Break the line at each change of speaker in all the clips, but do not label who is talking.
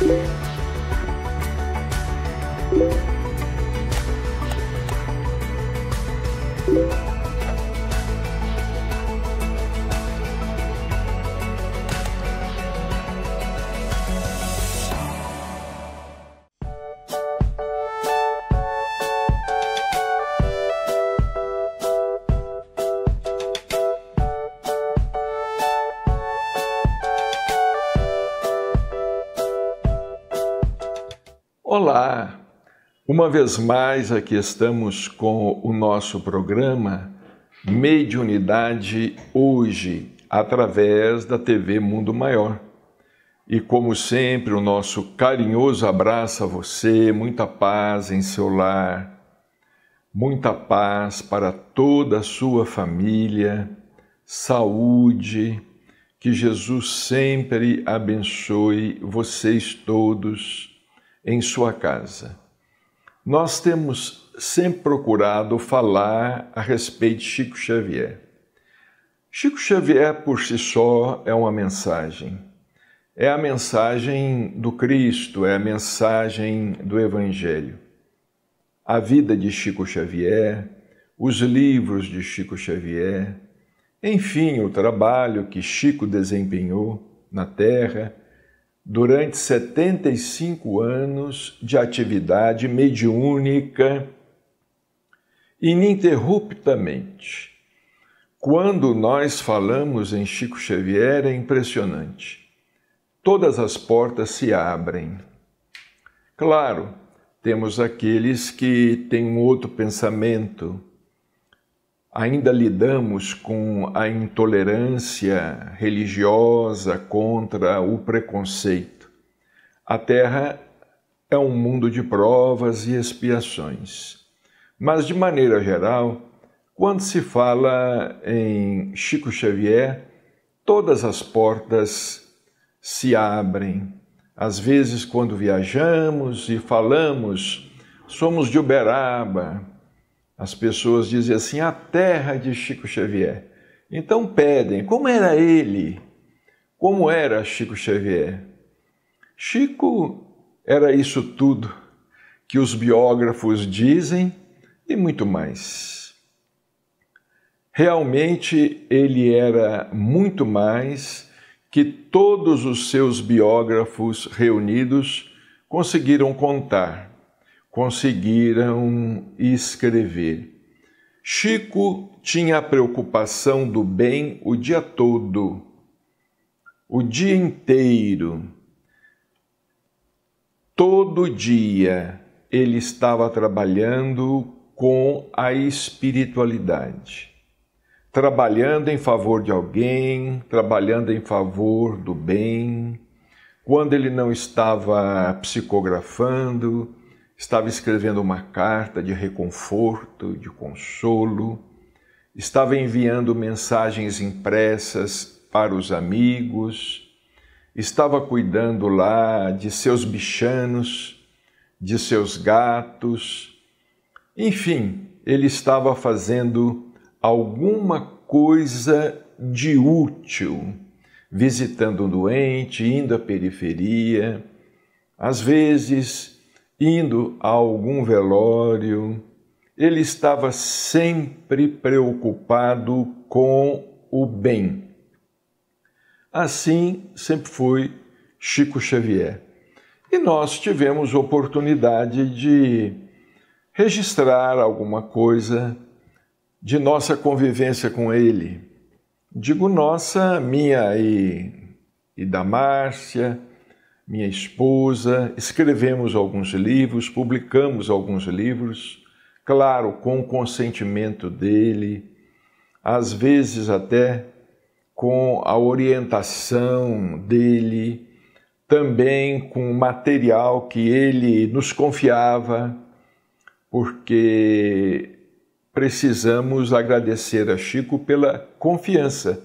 Música Olá! Uma vez mais, aqui estamos com o nosso programa Mediunidade Hoje, através da TV Mundo Maior. E como sempre, o nosso carinhoso abraço a você, muita paz em seu lar, muita paz para toda a sua família, saúde, que Jesus sempre abençoe vocês todos em sua casa. Nós temos sempre procurado falar a respeito de Chico Xavier. Chico Xavier, por si só, é uma mensagem. É a mensagem do Cristo, é a mensagem do Evangelho. A vida de Chico Xavier, os livros de Chico Xavier, enfim, o trabalho que Chico desempenhou na Terra durante 75 anos de atividade mediúnica ininterruptamente. Quando nós falamos em Chico Xavier é impressionante. Todas as portas se abrem. Claro, temos aqueles que têm um outro pensamento, ainda lidamos com a intolerância religiosa contra o preconceito. A Terra é um mundo de provas e expiações. Mas, de maneira geral, quando se fala em Chico Xavier, todas as portas se abrem. Às vezes, quando viajamos e falamos, somos de Uberaba, as pessoas dizem assim: a terra de Chico Xavier. Então pedem: como era ele? Como era Chico Xavier? Chico era isso tudo que os biógrafos dizem e muito mais. Realmente ele era muito mais que todos os seus biógrafos reunidos conseguiram contar conseguiram escrever. Chico tinha a preocupação do bem o dia todo, o dia inteiro. Todo dia ele estava trabalhando com a espiritualidade, trabalhando em favor de alguém, trabalhando em favor do bem. Quando ele não estava psicografando, estava escrevendo uma carta de reconforto, de consolo, estava enviando mensagens impressas para os amigos, estava cuidando lá de seus bichanos, de seus gatos, enfim, ele estava fazendo alguma coisa de útil, visitando um doente, indo à periferia, às vezes indo a algum velório, ele estava sempre preocupado com o bem. Assim sempre foi Chico Xavier. E nós tivemos oportunidade de registrar alguma coisa de nossa convivência com ele. Digo nossa, minha e, e da Márcia, minha esposa, escrevemos alguns livros, publicamos alguns livros, claro, com o consentimento dele, às vezes até com a orientação dele, também com o material que ele nos confiava, porque precisamos agradecer a Chico pela confiança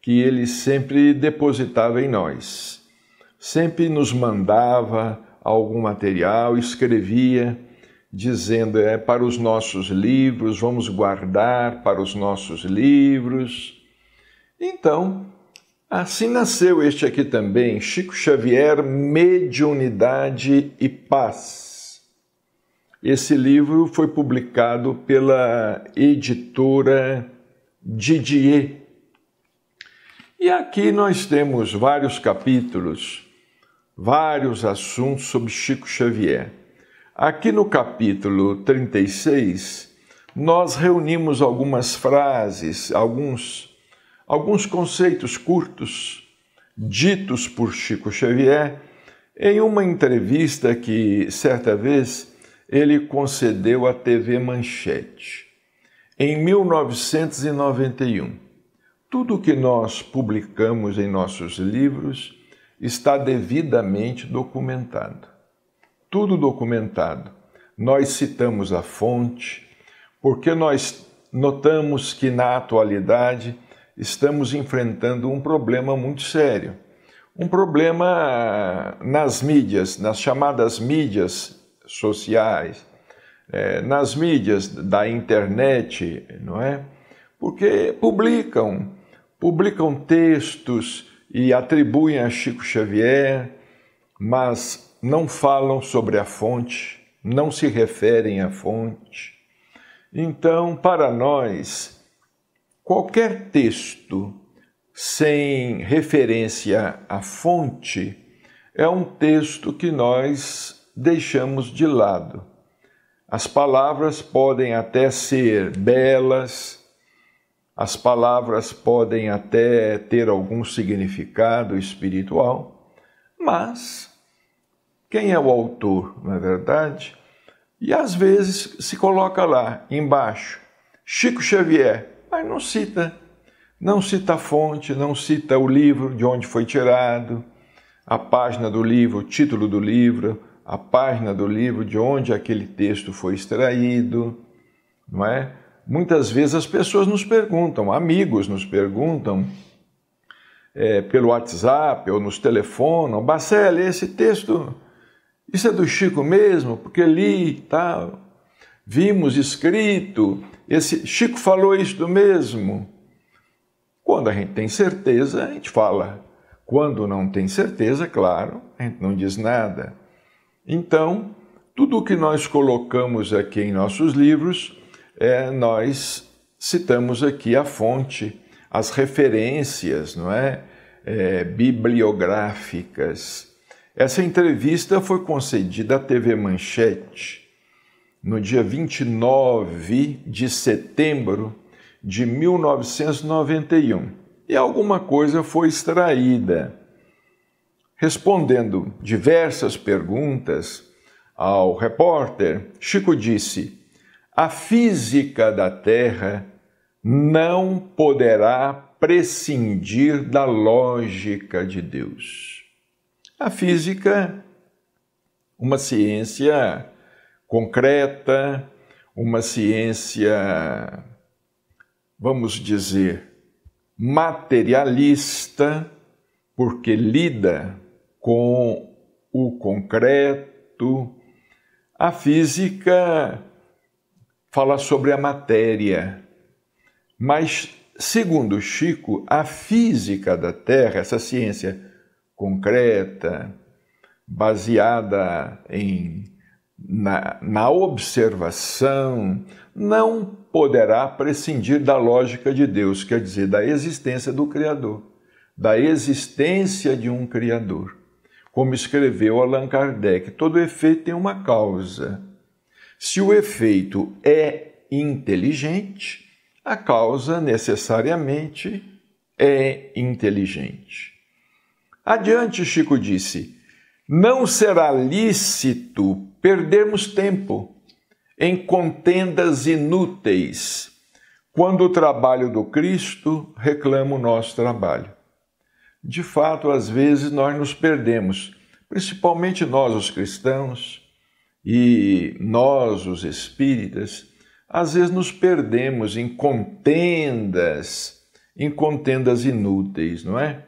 que ele sempre depositava em nós sempre nos mandava algum material, escrevia dizendo é para os nossos livros, vamos guardar para os nossos livros. Então, assim nasceu este aqui também, Chico Xavier, Mediunidade e Paz. Esse livro foi publicado pela editora Didier. E aqui nós temos vários capítulos vários assuntos sobre Chico Xavier. Aqui no capítulo 36, nós reunimos algumas frases, alguns, alguns conceitos curtos ditos por Chico Xavier em uma entrevista que, certa vez, ele concedeu à TV Manchete. Em 1991, tudo o que nós publicamos em nossos livros está devidamente documentado. Tudo documentado. Nós citamos a fonte, porque nós notamos que na atualidade estamos enfrentando um problema muito sério. Um problema nas mídias, nas chamadas mídias sociais, é, nas mídias da internet, não é? Porque publicam, publicam textos, e atribuem a Chico Xavier, mas não falam sobre a fonte, não se referem à fonte. Então, para nós, qualquer texto sem referência à fonte é um texto que nós deixamos de lado. As palavras podem até ser belas, as palavras podem até ter algum significado espiritual, mas quem é o autor, na é verdade? E às vezes se coloca lá embaixo Chico Xavier, mas não cita. Não cita a fonte, não cita o livro de onde foi tirado, a página do livro, o título do livro, a página do livro de onde aquele texto foi extraído, não é? muitas vezes as pessoas nos perguntam, amigos nos perguntam, é, pelo WhatsApp ou nos telefonam, Bacelli, esse texto, isso é do Chico mesmo, porque li tal, tá, vimos escrito, esse Chico falou isso mesmo. Quando a gente tem certeza, a gente fala. Quando não tem certeza, claro, a gente não diz nada. Então, tudo o que nós colocamos aqui em nossos livros é, nós citamos aqui a fonte, as referências, não é? é bibliográficas. Essa entrevista foi concedida à TV Manchete no dia 29 de setembro de 1991 e alguma coisa foi extraída. Respondendo diversas perguntas ao repórter, Chico disse: a física da Terra não poderá prescindir da lógica de Deus. A física, uma ciência concreta, uma ciência, vamos dizer, materialista, porque lida com o concreto. A física fala sobre a matéria. Mas, segundo Chico, a física da Terra, essa ciência concreta, baseada em, na, na observação, não poderá prescindir da lógica de Deus, quer dizer, da existência do Criador, da existência de um Criador. Como escreveu Allan Kardec, todo efeito tem uma causa se o efeito é inteligente, a causa necessariamente é inteligente. Adiante, Chico disse: Não será lícito perdermos tempo em contendas inúteis, quando o trabalho do Cristo reclama o nosso trabalho. De fato, às vezes nós nos perdemos, principalmente nós, os cristãos e nós, os espíritas, às vezes nos perdemos em contendas, em contendas inúteis, não é?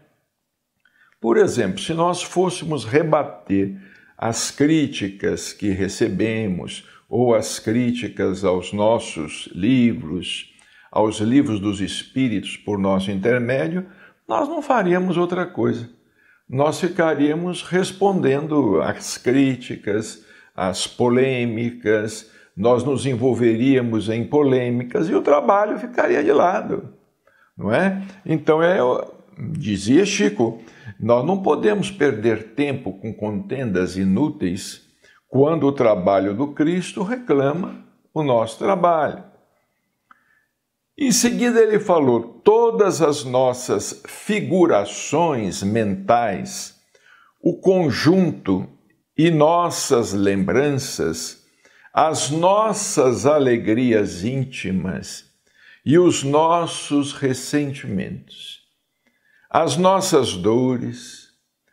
Por exemplo, se nós fôssemos rebater as críticas que recebemos ou as críticas aos nossos livros, aos livros dos espíritos por nosso intermédio, nós não faríamos outra coisa. Nós ficaríamos respondendo às críticas, as polêmicas, nós nos envolveríamos em polêmicas e o trabalho ficaria de lado, não é? Então, é, dizia Chico, nós não podemos perder tempo com contendas inúteis quando o trabalho do Cristo reclama o nosso trabalho. Em seguida, ele falou: todas as nossas figurações mentais, o conjunto e nossas lembranças, as nossas alegrias íntimas e os nossos ressentimentos, as nossas dores,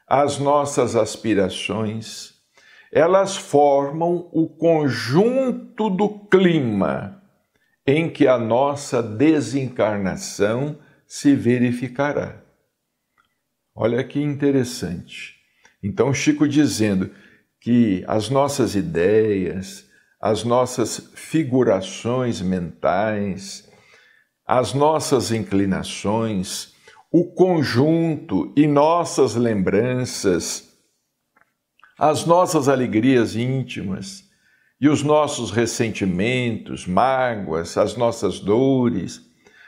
as nossas aspirações, elas formam o conjunto do clima em que a nossa desencarnação se verificará. Olha que interessante. Então, Chico dizendo que as nossas ideias, as nossas figurações mentais, as nossas inclinações, o conjunto e nossas lembranças, as nossas alegrias íntimas e os nossos ressentimentos, mágoas, as nossas dores,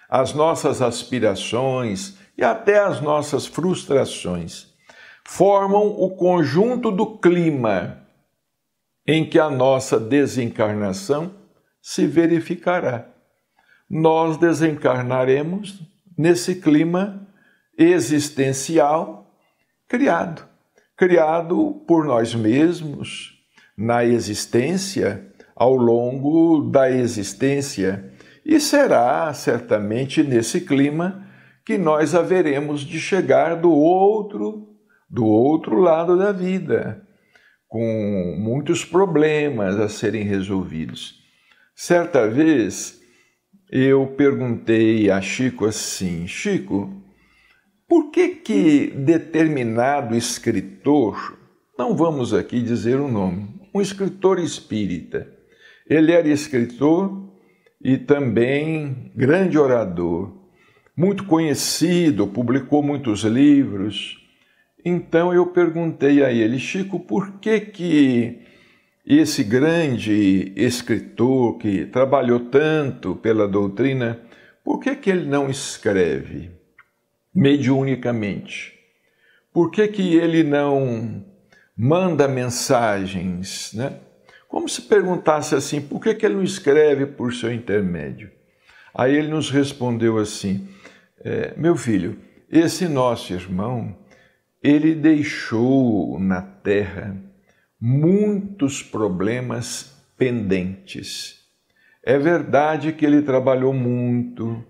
as nossas aspirações e até as nossas frustrações formam o conjunto do clima em que a nossa desencarnação se verificará. Nós desencarnaremos nesse clima existencial criado, criado por nós mesmos na existência, ao longo da existência, e será certamente nesse clima que nós haveremos de chegar do outro do outro lado da vida, com muitos problemas a serem resolvidos. Certa vez eu perguntei a Chico assim: Chico, por que que determinado escritor, não vamos aqui dizer o nome, um escritor espírita, ele era escritor e também grande orador, muito conhecido, publicou muitos livros, então eu perguntei a ele, Chico, por que que esse grande escritor que trabalhou tanto pela doutrina, por que que ele não escreve mediunicamente? Por que que ele não manda mensagens, né? Como se perguntasse assim, por que que ele não escreve por seu intermédio? Aí ele nos respondeu assim, é, meu filho, esse nosso irmão ele deixou na terra muitos problemas pendentes. É verdade que ele trabalhou muito,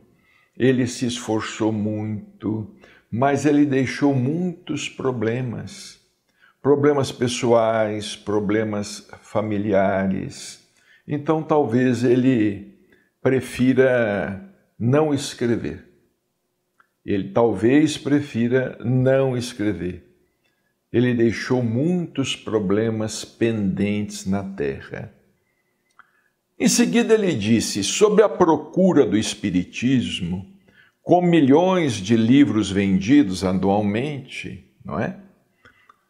ele se esforçou muito, mas ele deixou muitos problemas. Problemas pessoais, problemas familiares. Então talvez ele prefira não escrever. Ele talvez prefira não escrever. Ele deixou muitos problemas pendentes na terra. Em seguida, ele disse: sobre a procura do Espiritismo, com milhões de livros vendidos anualmente, não é?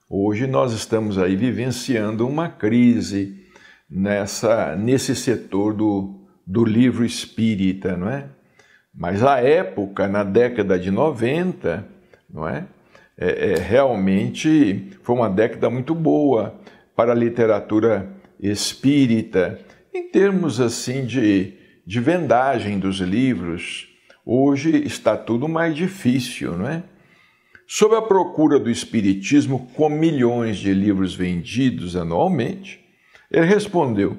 Hoje nós estamos aí vivenciando uma crise nessa, nesse setor do, do livro espírita, não é? Mas a época, na década de 90, não é? é, é realmente foi uma década muito boa para a literatura espírita, em termos assim de, de vendagem dos livros. Hoje está tudo mais difícil, não é? Sob a procura do Espiritismo, com milhões de livros vendidos anualmente, ele respondeu: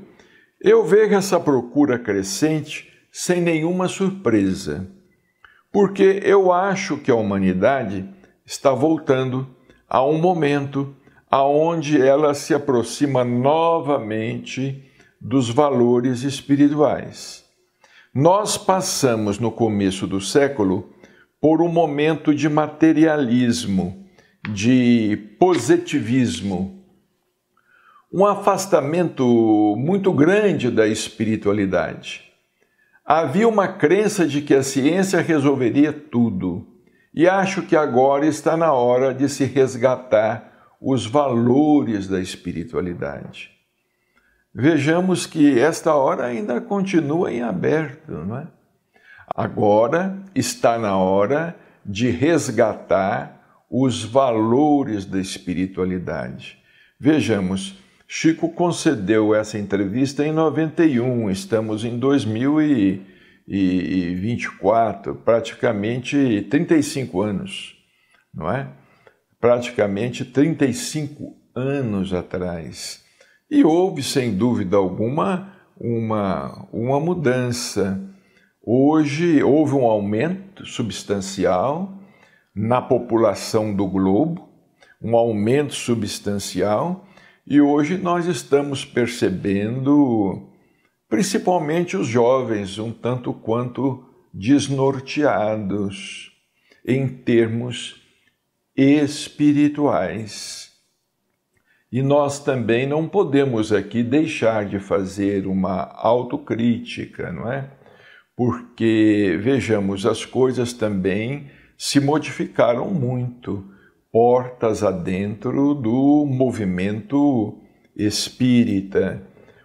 Eu vejo essa procura crescente sem nenhuma surpresa, porque eu acho que a humanidade está voltando a um momento aonde ela se aproxima novamente dos valores espirituais. Nós passamos no começo do século por um momento de materialismo, de positivismo, um afastamento muito grande da espiritualidade. Havia uma crença de que a ciência resolveria tudo, e acho que agora está na hora de se resgatar os valores da espiritualidade. Vejamos que esta hora ainda continua em aberto, não é? Agora está na hora de resgatar os valores da espiritualidade. Vejamos, Chico concedeu essa entrevista em 91, estamos em 2024, praticamente 35 anos, não é? Praticamente 35 anos atrás. E houve, sem dúvida alguma, uma, uma mudança. Hoje houve um aumento substancial na população do globo, um aumento substancial e hoje nós estamos percebendo, principalmente os jovens, um tanto quanto desnorteados em termos espirituais. E nós também não podemos aqui deixar de fazer uma autocrítica, não é? Porque, vejamos, as coisas também se modificaram muito portas adentro do movimento espírita.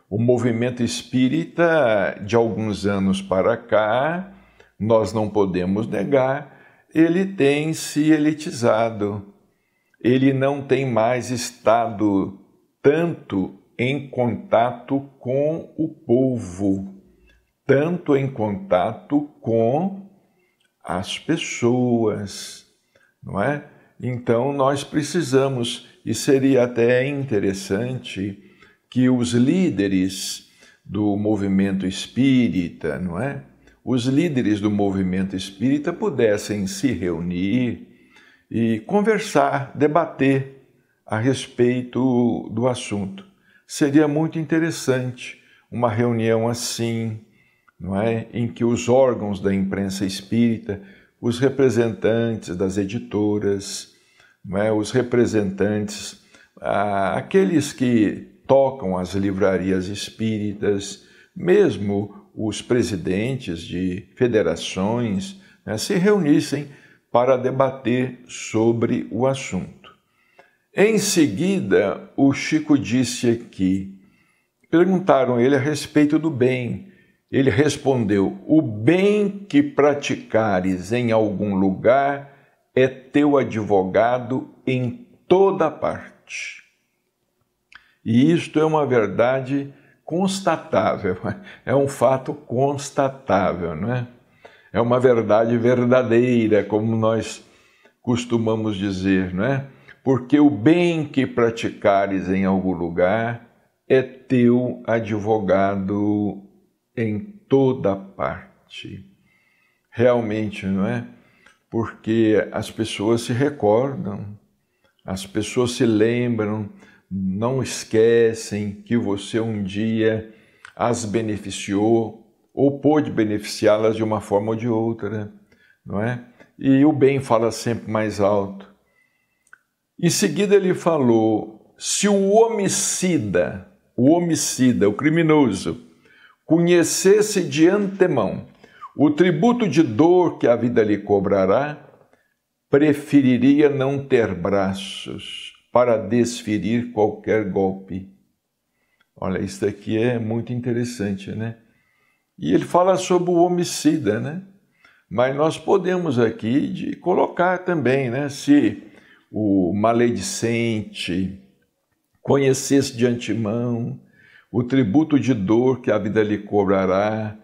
O movimento espírita, de alguns anos para cá, nós não podemos negar, ele tem se elitizado. Ele não tem mais estado tanto em contato com o povo, tanto em contato com as pessoas, não é? Então nós precisamos, e seria até interessante que os líderes do movimento espírita, não é? Os líderes do movimento espírita pudessem se reunir e conversar, debater a respeito do assunto. Seria muito interessante uma reunião assim, não é? Em que os órgãos da imprensa espírita, os representantes das editoras, né, os representantes, ah, aqueles que tocam as livrarias espíritas, mesmo os presidentes de federações, né, se reunissem para debater sobre o assunto. Em seguida, o Chico disse aqui, perguntaram ele a respeito do bem. Ele respondeu: O bem que praticares em algum lugar é teu advogado em toda parte. E isto é uma verdade constatável, é um fato constatável, não é? É uma verdade verdadeira, como nós costumamos dizer, não é? Porque o bem que praticares em algum lugar é teu advogado em toda parte. Realmente, não é? porque as pessoas se recordam, as pessoas se lembram, não esquecem que você um dia as beneficiou ou pôde beneficiá-las de uma forma ou de outra, não é? E o bem fala sempre mais alto. Em seguida ele falou: se o homicida, o homicida, o criminoso, conhecesse de antemão o tributo de dor que a vida lhe cobrará, preferiria não ter braços para desferir qualquer golpe. Olha, isso aqui é muito interessante, né? E ele fala sobre o homicida, né? Mas nós podemos aqui de colocar também, né? Se o maledicente conhecesse de antemão o tributo de dor que a vida lhe cobrará,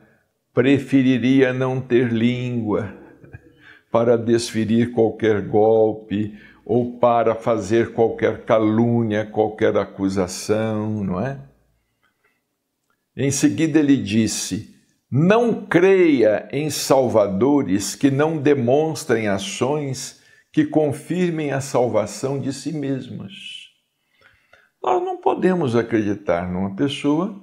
preferiria não ter língua para desferir qualquer golpe ou para fazer qualquer calúnia, qualquer acusação, não é? Em seguida ele disse: Não creia em salvadores que não demonstrem ações que confirmem a salvação de si mesmos. Nós não podemos acreditar numa pessoa.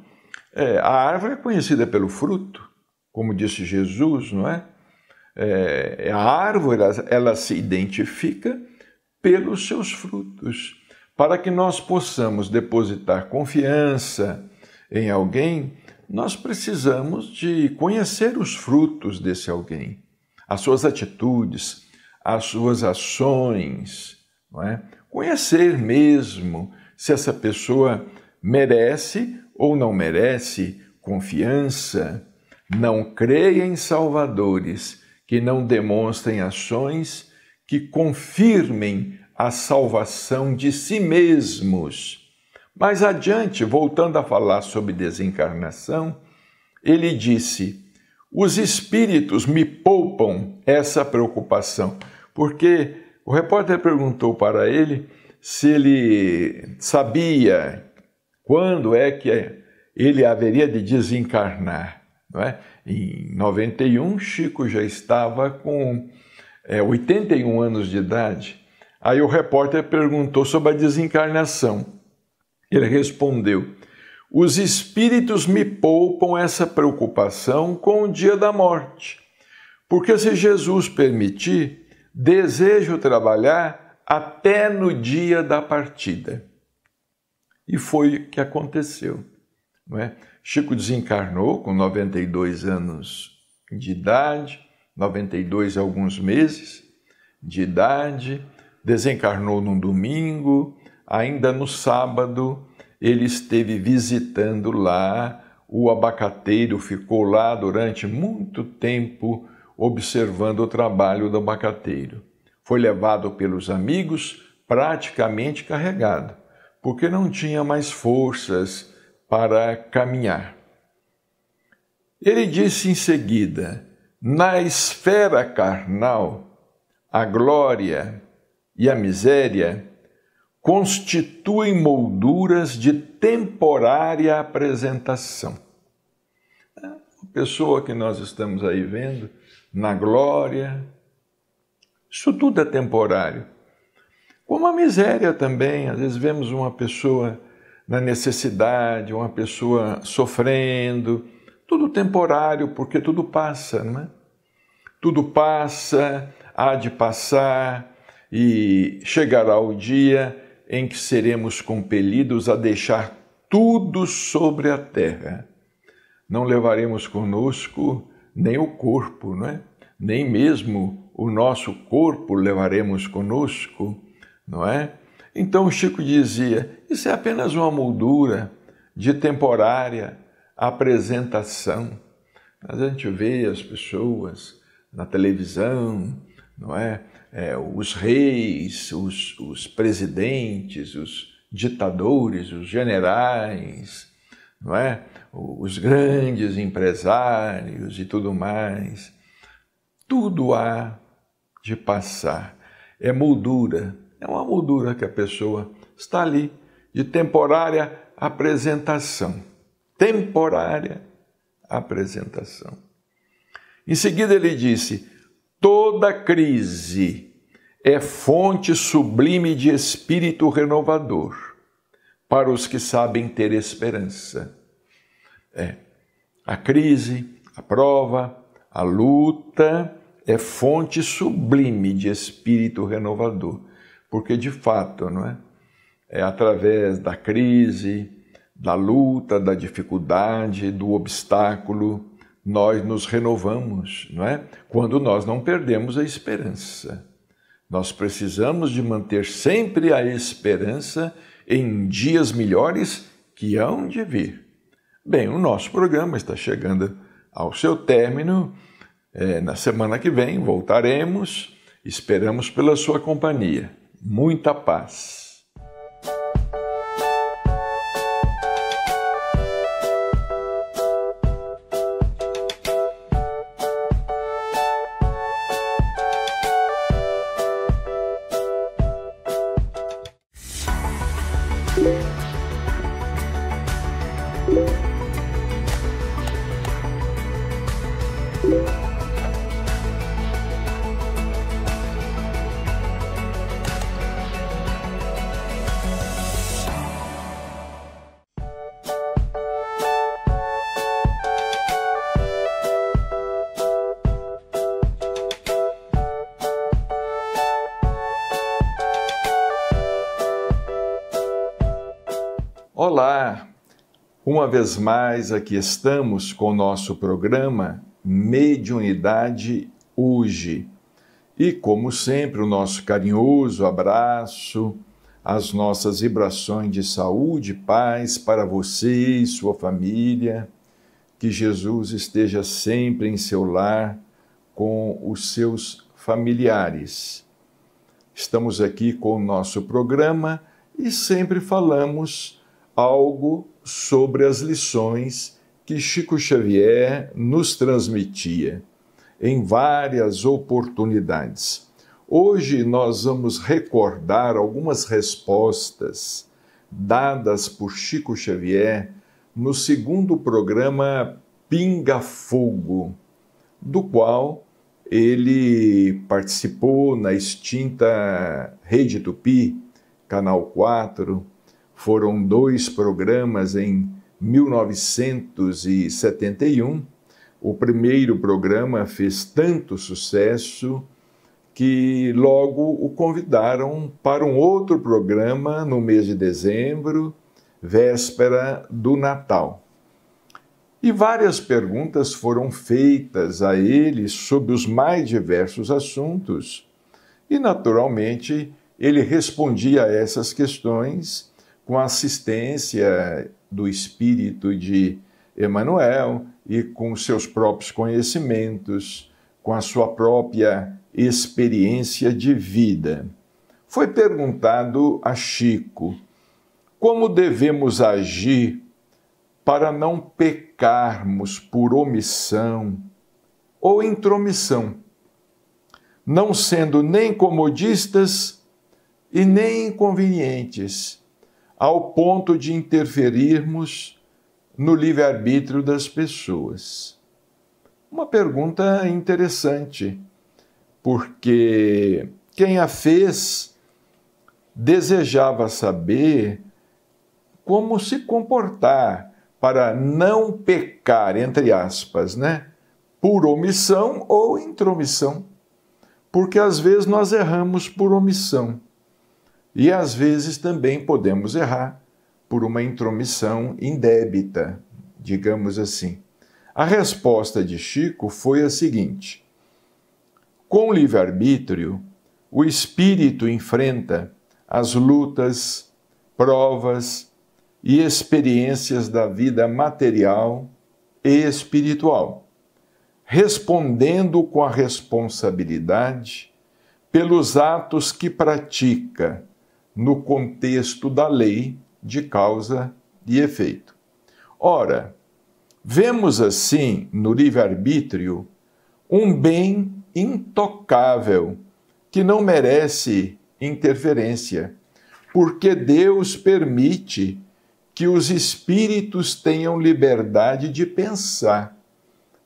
É, a árvore é conhecida pelo fruto como disse Jesus, não é? é? é a árvore ela, ela se identifica pelos seus frutos, para que nós possamos depositar confiança em alguém. Nós precisamos de conhecer os frutos desse alguém, as suas atitudes, as suas ações, não é? Conhecer mesmo se essa pessoa merece ou não merece confiança, não creia em salvadores que não demonstrem ações que confirmem a salvação de si mesmos. Mais adiante, voltando a falar sobre desencarnação, ele disse: os espíritos me poupam essa preocupação, porque o repórter perguntou para ele se ele sabia quando é que ele haveria de desencarnar. Não é? Em 91, Chico já estava com é, 81 anos de idade. Aí o repórter perguntou sobre a desencarnação. Ele respondeu: Os espíritos me poupam essa preocupação com o dia da morte, porque se Jesus permitir, desejo trabalhar até no dia da partida. E foi o que aconteceu. Não é? Chico desencarnou com 92 anos de idade, 92 e alguns meses de idade, desencarnou num domingo, ainda no sábado ele esteve visitando lá, o abacateiro ficou lá durante muito tempo observando o trabalho do abacateiro. Foi levado pelos amigos praticamente carregado, porque não tinha mais forças para caminhar. Ele disse em seguida: na esfera carnal, a glória e a miséria constituem molduras de temporária apresentação. É a pessoa que nós estamos aí vendo, na glória, isso tudo é temporário. Como a miséria também, às vezes vemos uma pessoa na necessidade, uma pessoa sofrendo, tudo temporário, porque tudo passa, não é? Tudo passa, há de passar e chegará o dia em que seremos compelidos a deixar tudo sobre a terra. Não levaremos conosco nem o corpo, não é? Nem mesmo o nosso corpo levaremos conosco, não é? Então Chico dizia: isso é apenas uma moldura de temporária apresentação. a gente vê as pessoas na televisão, não é? é os reis, os, os presidentes, os ditadores, os generais, não é? os grandes empresários e tudo mais. Tudo há de passar. É moldura, é uma moldura que a pessoa está ali de temporária apresentação. Temporária apresentação. Em seguida ele disse: toda crise é fonte sublime de espírito renovador para os que sabem ter esperança. É. A crise, a prova, a luta é fonte sublime de espírito renovador porque de fato, não é? É através da crise, da luta, da dificuldade, do obstáculo, nós nos renovamos, não é? Quando nós não perdemos a esperança. Nós precisamos de manter sempre a esperança em dias melhores que hão de vir. Bem, o nosso programa está chegando ao seu término. É, na semana que vem voltaremos. Esperamos pela sua companhia muita paz. vez mais aqui estamos com o nosso programa Mediunidade Hoje. E como sempre, o nosso carinhoso abraço, as nossas vibrações de saúde e paz para você e sua família. Que Jesus esteja sempre em seu lar com os seus familiares. Estamos aqui com o nosso programa e sempre falamos algo sobre as lições que Chico Xavier nos transmitia em várias oportunidades. Hoje nós vamos recordar algumas respostas dadas por Chico Xavier no segundo programa Pinga Fogo, do qual ele participou na extinta Rede Tupi, Canal 4, foram dois programas em 1971. O primeiro programa fez tanto sucesso que logo o convidaram para um outro programa no mês de dezembro, véspera do Natal. E várias perguntas foram feitas a ele sobre os mais diversos assuntos, e naturalmente ele respondia a essas questões com a assistência do espírito de Emmanuel e com seus próprios conhecimentos, com a sua própria experiência de vida. Foi perguntado a Chico como devemos agir para não pecarmos por omissão ou intromissão, não sendo nem comodistas e nem inconvenientes ao ponto de interferirmos no livre-arbítrio das pessoas? Uma pergunta interessante, porque quem a fez desejava saber como se comportar para não pecar, entre aspas, né? Por omissão ou intromissão. Porque às vezes nós erramos por omissão. E às vezes também podemos errar por uma intromissão indébita, digamos assim. A resposta de Chico foi a seguinte: Com livre-arbítrio, o espírito enfrenta as lutas, provas e experiências da vida material e espiritual, respondendo com a responsabilidade pelos atos que pratica no contexto da lei de causa e efeito. Ora, vemos assim no livre-arbítrio um bem intocável que não merece interferência, porque Deus permite que os espíritos tenham liberdade de pensar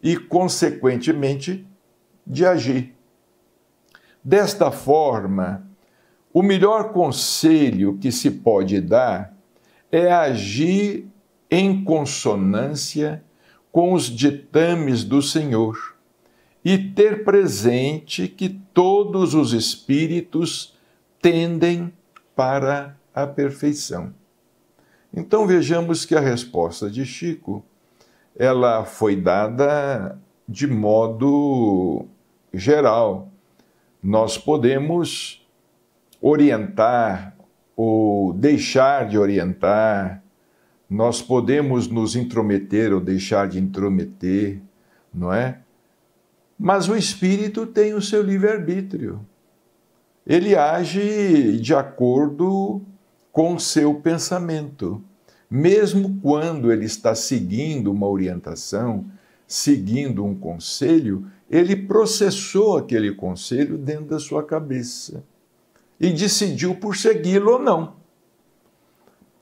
e, consequentemente, de agir. Desta forma, o melhor conselho que se pode dar é agir em consonância com os ditames do Senhor e ter presente que todos os espíritos tendem para a perfeição. Então vejamos que a resposta de Chico ela foi dada de modo geral. Nós podemos orientar ou deixar de orientar, nós podemos nos intrometer ou deixar de intrometer, não é? Mas o espírito tem o seu livre-arbítrio. Ele age de acordo com o seu pensamento. Mesmo quando ele está seguindo uma orientação, seguindo um conselho, ele processou aquele conselho dentro da sua cabeça e decidiu por segui-lo ou não.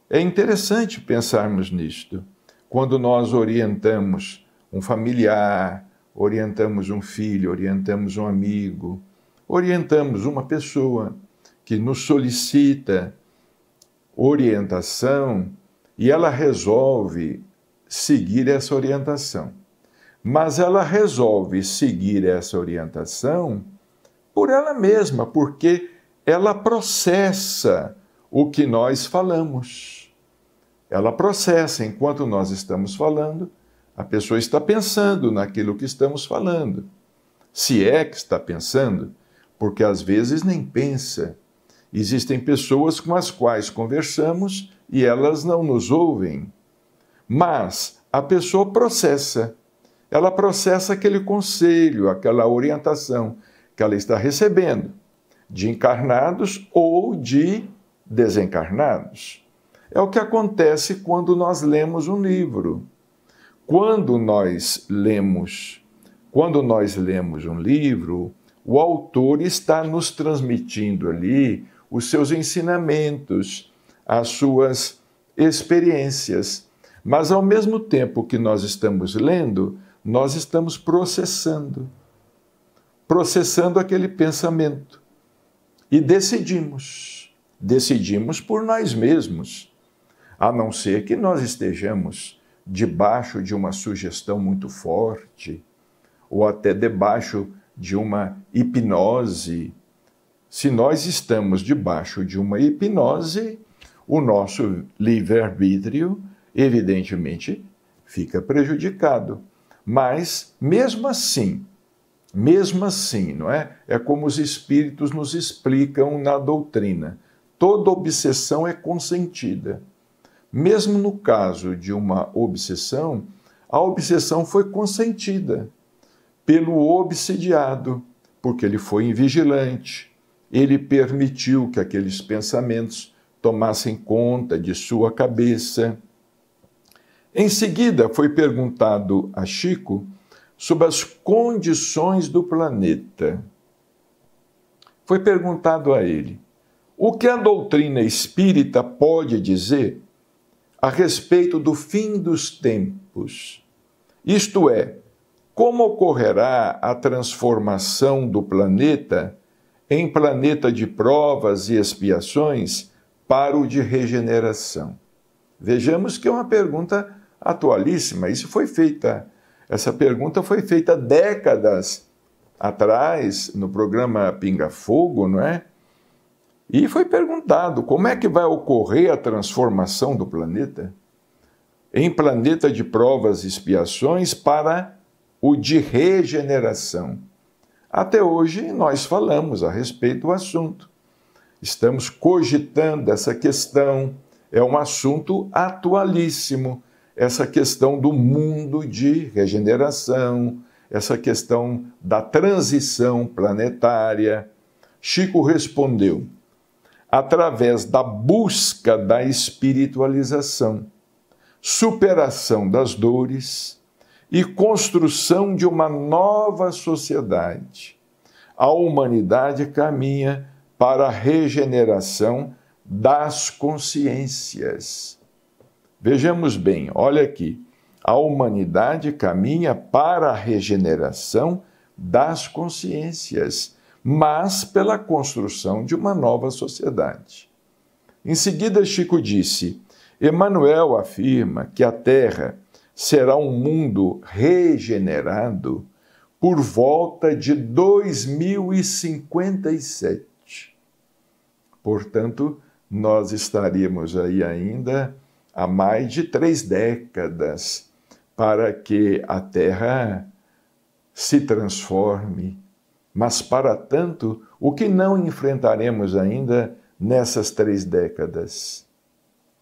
É interessante pensarmos nisto. Quando nós orientamos um familiar, orientamos um filho, orientamos um amigo, orientamos uma pessoa que nos solicita orientação e ela resolve seguir essa orientação. Mas ela resolve seguir essa orientação por ela mesma, porque ela processa o que nós falamos. Ela processa enquanto nós estamos falando, a pessoa está pensando naquilo que estamos falando. Se é que está pensando, porque às vezes nem pensa. Existem pessoas com as quais conversamos e elas não nos ouvem. Mas a pessoa processa. Ela processa aquele conselho, aquela orientação que ela está recebendo de encarnados ou de desencarnados. É o que acontece quando nós lemos um livro. Quando nós lemos, quando nós lemos um livro, o autor está nos transmitindo ali os seus ensinamentos, as suas experiências. Mas ao mesmo tempo que nós estamos lendo, nós estamos processando, processando aquele pensamento e decidimos. Decidimos por nós mesmos, a não ser que nós estejamos debaixo de uma sugestão muito forte ou até debaixo de uma hipnose. Se nós estamos debaixo de uma hipnose, o nosso livre-arbítrio, evidentemente, fica prejudicado. Mas, mesmo assim, mesmo assim, não é? É como os espíritos nos explicam na doutrina. Toda obsessão é consentida. Mesmo no caso de uma obsessão, a obsessão foi consentida pelo obsidiado, porque ele foi invigilante, ele permitiu que aqueles pensamentos tomassem conta de sua cabeça. Em seguida, foi perguntado a Chico sobre as condições do planeta. Foi perguntado a ele: o que a doutrina espírita pode dizer a respeito do fim dos tempos? Isto é, como ocorrerá a transformação do planeta em planeta de provas e expiações para o de regeneração? Vejamos que é uma pergunta atualíssima. Isso foi feita essa pergunta foi feita décadas atrás no programa Pinga Fogo, não é? E foi perguntado como é que vai ocorrer a transformação do planeta em planeta de provas e expiações para o de regeneração. Até hoje nós falamos a respeito do assunto. Estamos cogitando essa questão, é um assunto atualíssimo essa questão do mundo de regeneração, essa questão da transição planetária. Chico respondeu: através da busca da espiritualização, superação das dores e construção de uma nova sociedade. A humanidade caminha para a regeneração das consciências Vejamos bem, olha aqui. A humanidade caminha para a regeneração das consciências, mas pela construção de uma nova sociedade. Em seguida, Chico disse: Emmanuel afirma que a Terra será um mundo regenerado por volta de 2057. Portanto, nós estaríamos aí ainda há mais de três décadas para que a Terra se transforme. Mas, para tanto, o que não enfrentaremos ainda nessas três décadas?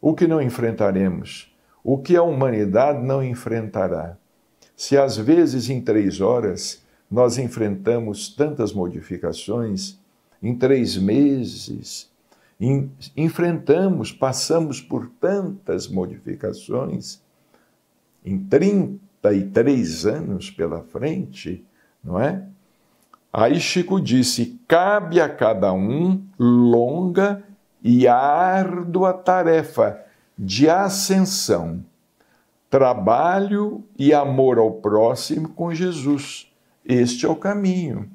O que não enfrentaremos? O que a humanidade não enfrentará? Se às vezes em três horas nós enfrentamos tantas modificações, em três meses em, enfrentamos, passamos por tantas modificações em 33 anos pela frente, não é? Aí Chico disse: cabe a cada um longa e árdua tarefa de ascensão, trabalho e amor ao próximo com Jesus. Este é o caminho.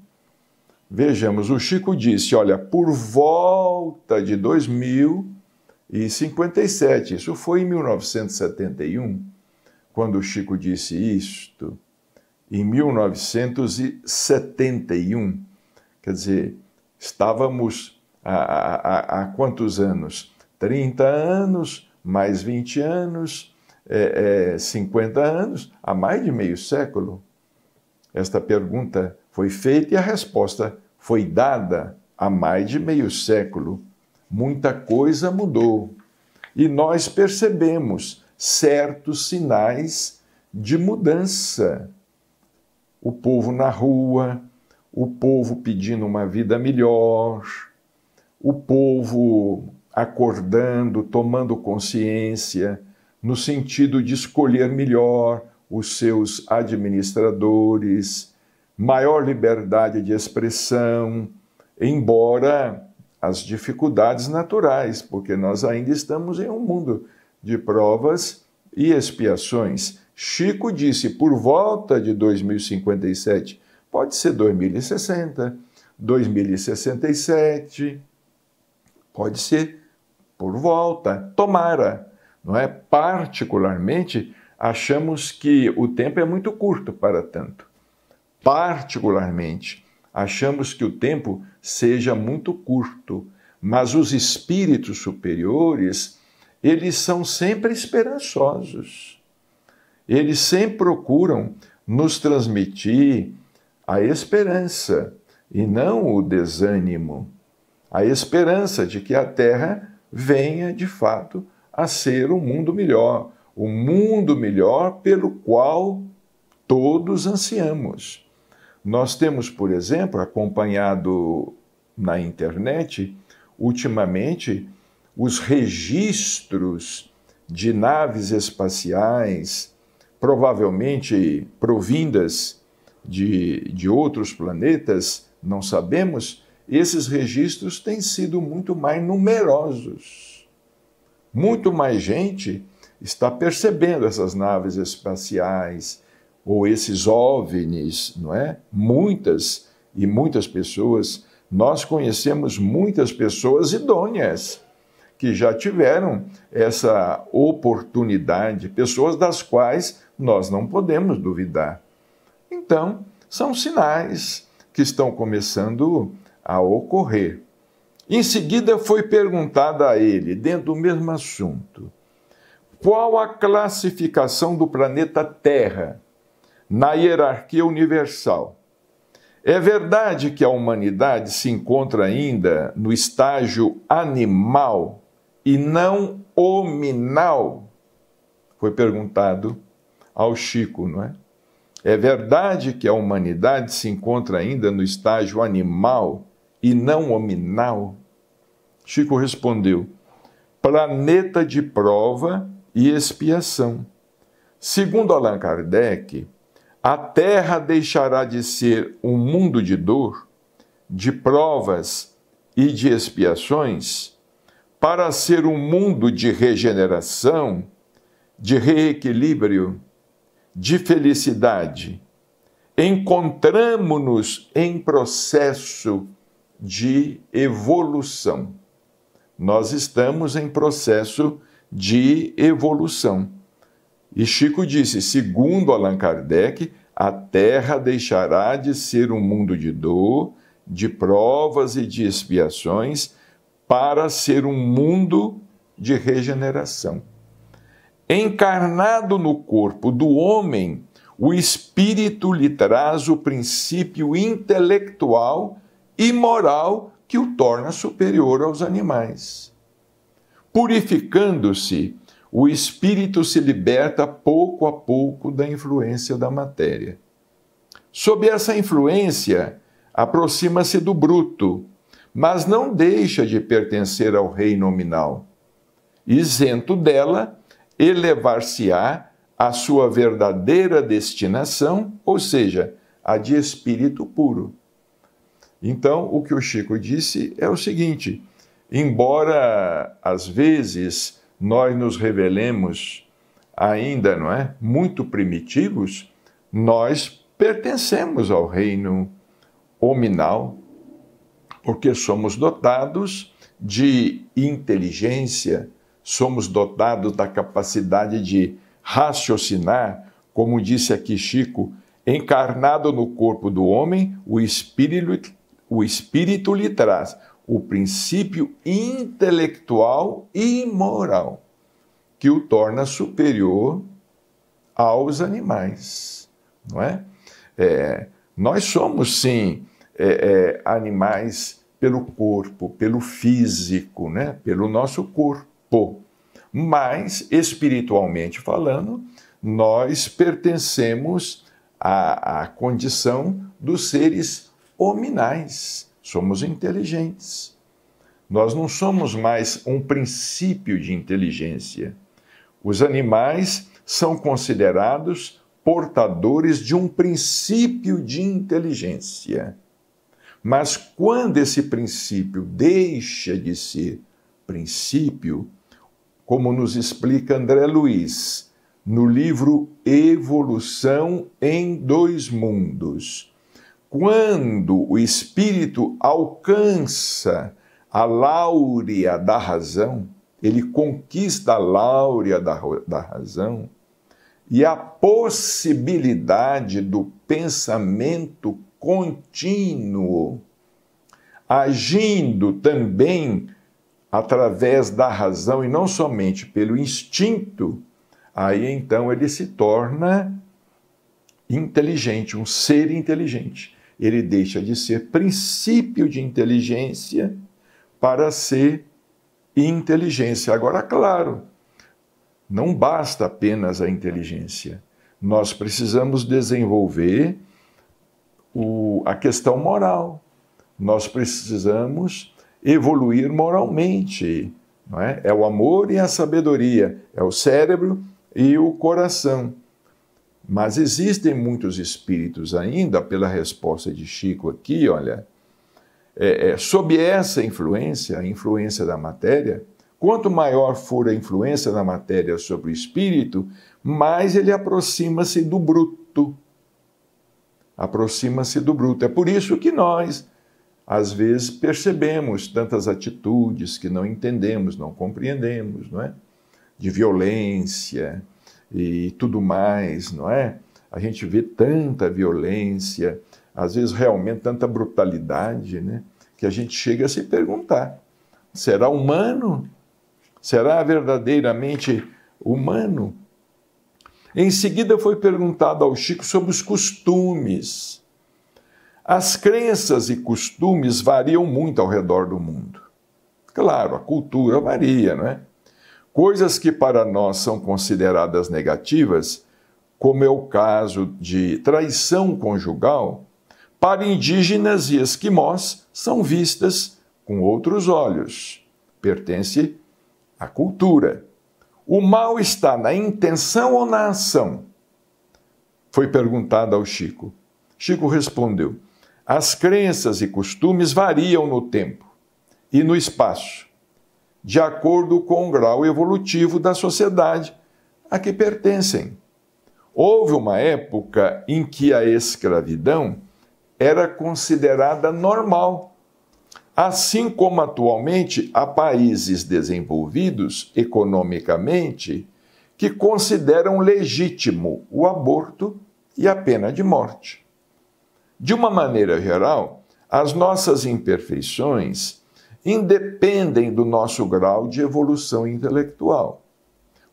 Vejamos, o Chico disse, olha, por volta de 2057, isso foi em 1971, quando o Chico disse isto, em 1971, quer dizer, estávamos há, há, há quantos anos? 30 anos, mais 20 anos, é, é, 50 anos, há mais de meio século. Esta pergunta foi feita e a resposta foi dada há mais de meio século. Muita coisa mudou e nós percebemos certos sinais de mudança. O povo na rua, o povo pedindo uma vida melhor, o povo acordando, tomando consciência, no sentido de escolher melhor os seus administradores, maior liberdade de expressão, embora as dificuldades naturais, porque nós ainda estamos em um mundo de provas e expiações. Chico disse por volta de 2057, pode ser 2060, 2067, pode ser por volta, tomara, não é? Particularmente, achamos que o tempo é muito curto para tanto particularmente, achamos que o tempo seja muito curto, mas os espíritos superiores, eles são sempre esperançosos. Eles sempre procuram nos transmitir a esperança e não o desânimo. A esperança de que a Terra venha, de fato, a ser um mundo melhor, o um mundo melhor pelo qual todos ansiamos. Nós temos, por exemplo, acompanhado na internet, ultimamente, os registros de naves espaciais, provavelmente provindas de, de outros planetas, não sabemos, esses registros têm sido muito mais numerosos. Muito mais gente está percebendo essas naves espaciais, ou esses OVNIs, não é? Muitas e muitas pessoas, nós conhecemos muitas pessoas idôneas que já tiveram essa oportunidade, pessoas das quais nós não podemos duvidar. Então, são sinais que estão começando a ocorrer. Em seguida, foi perguntada a ele, dentro do mesmo assunto, qual a classificação do planeta Terra na hierarquia universal. É verdade que a humanidade se encontra ainda no estágio animal e não hominal? Foi perguntado ao Chico, não é? É verdade que a humanidade se encontra ainda no estágio animal e não hominal? Chico respondeu: planeta de prova e expiação. Segundo Allan Kardec, a terra deixará de ser um mundo de dor, de provas e de expiações, para ser um mundo de regeneração, de reequilíbrio, de felicidade. Encontramos-nos em processo de evolução. Nós estamos em processo de evolução. E Chico disse: segundo Allan Kardec, a terra deixará de ser um mundo de dor, de provas e de expiações, para ser um mundo de regeneração. Encarnado no corpo do homem, o espírito lhe traz o princípio intelectual e moral que o torna superior aos animais. Purificando-se, o espírito se liberta pouco a pouco da influência da matéria. Sob essa influência, aproxima-se do bruto, mas não deixa de pertencer ao rei nominal. Isento dela, elevar-se-á à sua verdadeira destinação, ou seja, a de espírito puro. Então, o que o Chico disse é o seguinte: embora às vezes nós nos revelemos ainda, não é, muito primitivos, nós pertencemos ao reino hominal, porque somos dotados de inteligência, somos dotados da capacidade de raciocinar, como disse aqui Chico, encarnado no corpo do homem, o espírito, o espírito lhe traz o princípio intelectual e moral, que o torna superior aos animais, não é? é nós somos, sim, é, é, animais pelo corpo, pelo físico, né? pelo nosso corpo. Mas, espiritualmente falando, nós pertencemos à, à condição dos seres hominais, somos inteligentes. Nós não somos mais um princípio de inteligência. Os animais são considerados portadores de um princípio de inteligência. Mas quando esse princípio deixa de ser princípio, como nos explica André Luiz no livro Evolução em Dois Mundos, quando o espírito alcança a láurea da razão, ele conquista a láurea da, da razão e a possibilidade do pensamento contínuo, agindo também através da razão e não somente pelo instinto, aí então ele se torna inteligente, um ser inteligente ele deixa de ser princípio de inteligência para ser inteligência. Agora, claro, não basta apenas a inteligência. Nós precisamos desenvolver o, a questão moral. Nós precisamos evoluir moralmente. Não é? é o amor e a sabedoria, é o cérebro e o coração. Mas existem muitos espíritos ainda, pela resposta de Chico aqui, olha, é, é, sob essa influência, a influência da matéria, quanto maior for a influência da matéria sobre o espírito, mais ele aproxima-se do bruto. Aproxima-se do bruto. É por isso que nós, às vezes, percebemos tantas atitudes que não entendemos, não compreendemos, não é? De violência, e tudo mais, não é? A gente vê tanta violência, às vezes realmente tanta brutalidade, né? Que a gente chega a se perguntar: será humano? Será verdadeiramente humano? Em seguida foi perguntado ao Chico sobre os costumes. As crenças e costumes variam muito ao redor do mundo. Claro, a cultura varia, não é? Coisas que para nós são consideradas negativas, como é o caso de traição conjugal, para indígenas e esquimós são vistas com outros olhos. Pertence à cultura. O mal está na intenção ou na ação? Foi perguntado ao Chico. Chico respondeu: As crenças e costumes variam no tempo e no espaço de acordo com o grau evolutivo da sociedade a que pertencem. Houve uma época em que a escravidão era considerada normal, assim como atualmente há países desenvolvidos economicamente que consideram legítimo o aborto e a pena de morte. De uma maneira geral, as nossas imperfeições independem do nosso grau de evolução intelectual.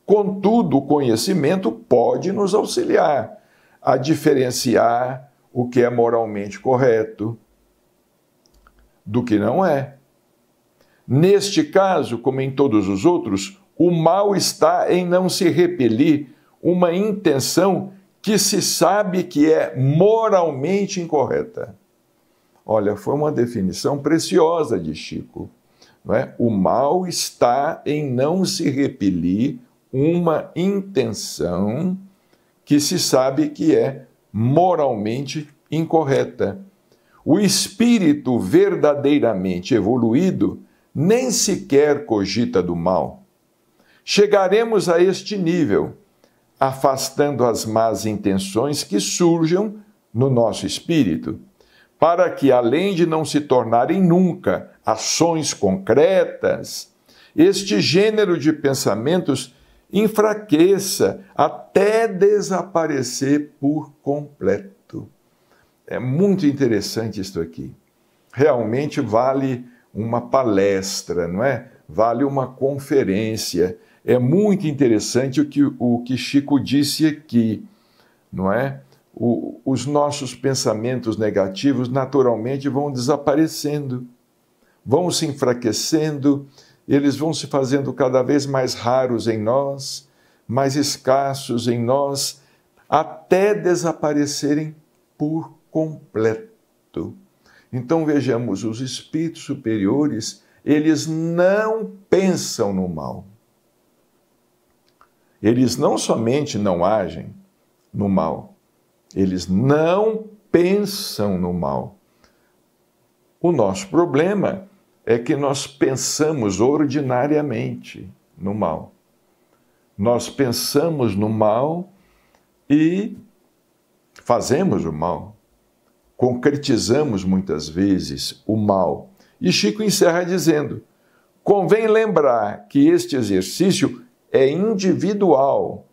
Contudo, o conhecimento pode nos auxiliar a diferenciar o que é moralmente correto do que não é. Neste caso, como em todos os outros, o mal está em não se repelir uma intenção que se sabe que é moralmente incorreta. Olha, foi uma definição preciosa de Chico. Não é? O mal está em não se repelir uma intenção que se sabe que é moralmente incorreta. O espírito verdadeiramente evoluído nem sequer cogita do mal. Chegaremos a este nível, afastando as más intenções que surjam no nosso espírito para que, além de não se tornarem nunca ações concretas, este gênero de pensamentos enfraqueça até desaparecer por completo. É muito interessante isso aqui. Realmente vale uma palestra, não é? Vale uma conferência. É muito interessante o que, o que Chico disse aqui, não é? o, os nossos pensamentos negativos naturalmente vão desaparecendo, vão se enfraquecendo, eles vão se fazendo cada vez mais raros em nós, mais escassos em nós, até desaparecerem por completo. Então vejamos, os espíritos superiores, eles não pensam no mal. Eles não somente não agem no mal, eles não pensam no mal. O nosso problema é que nós pensamos ordinariamente no mal. Nós pensamos no mal e fazemos o mal. Concretizamos muitas vezes o mal. E Chico encerra dizendo: convém lembrar que este exercício é individual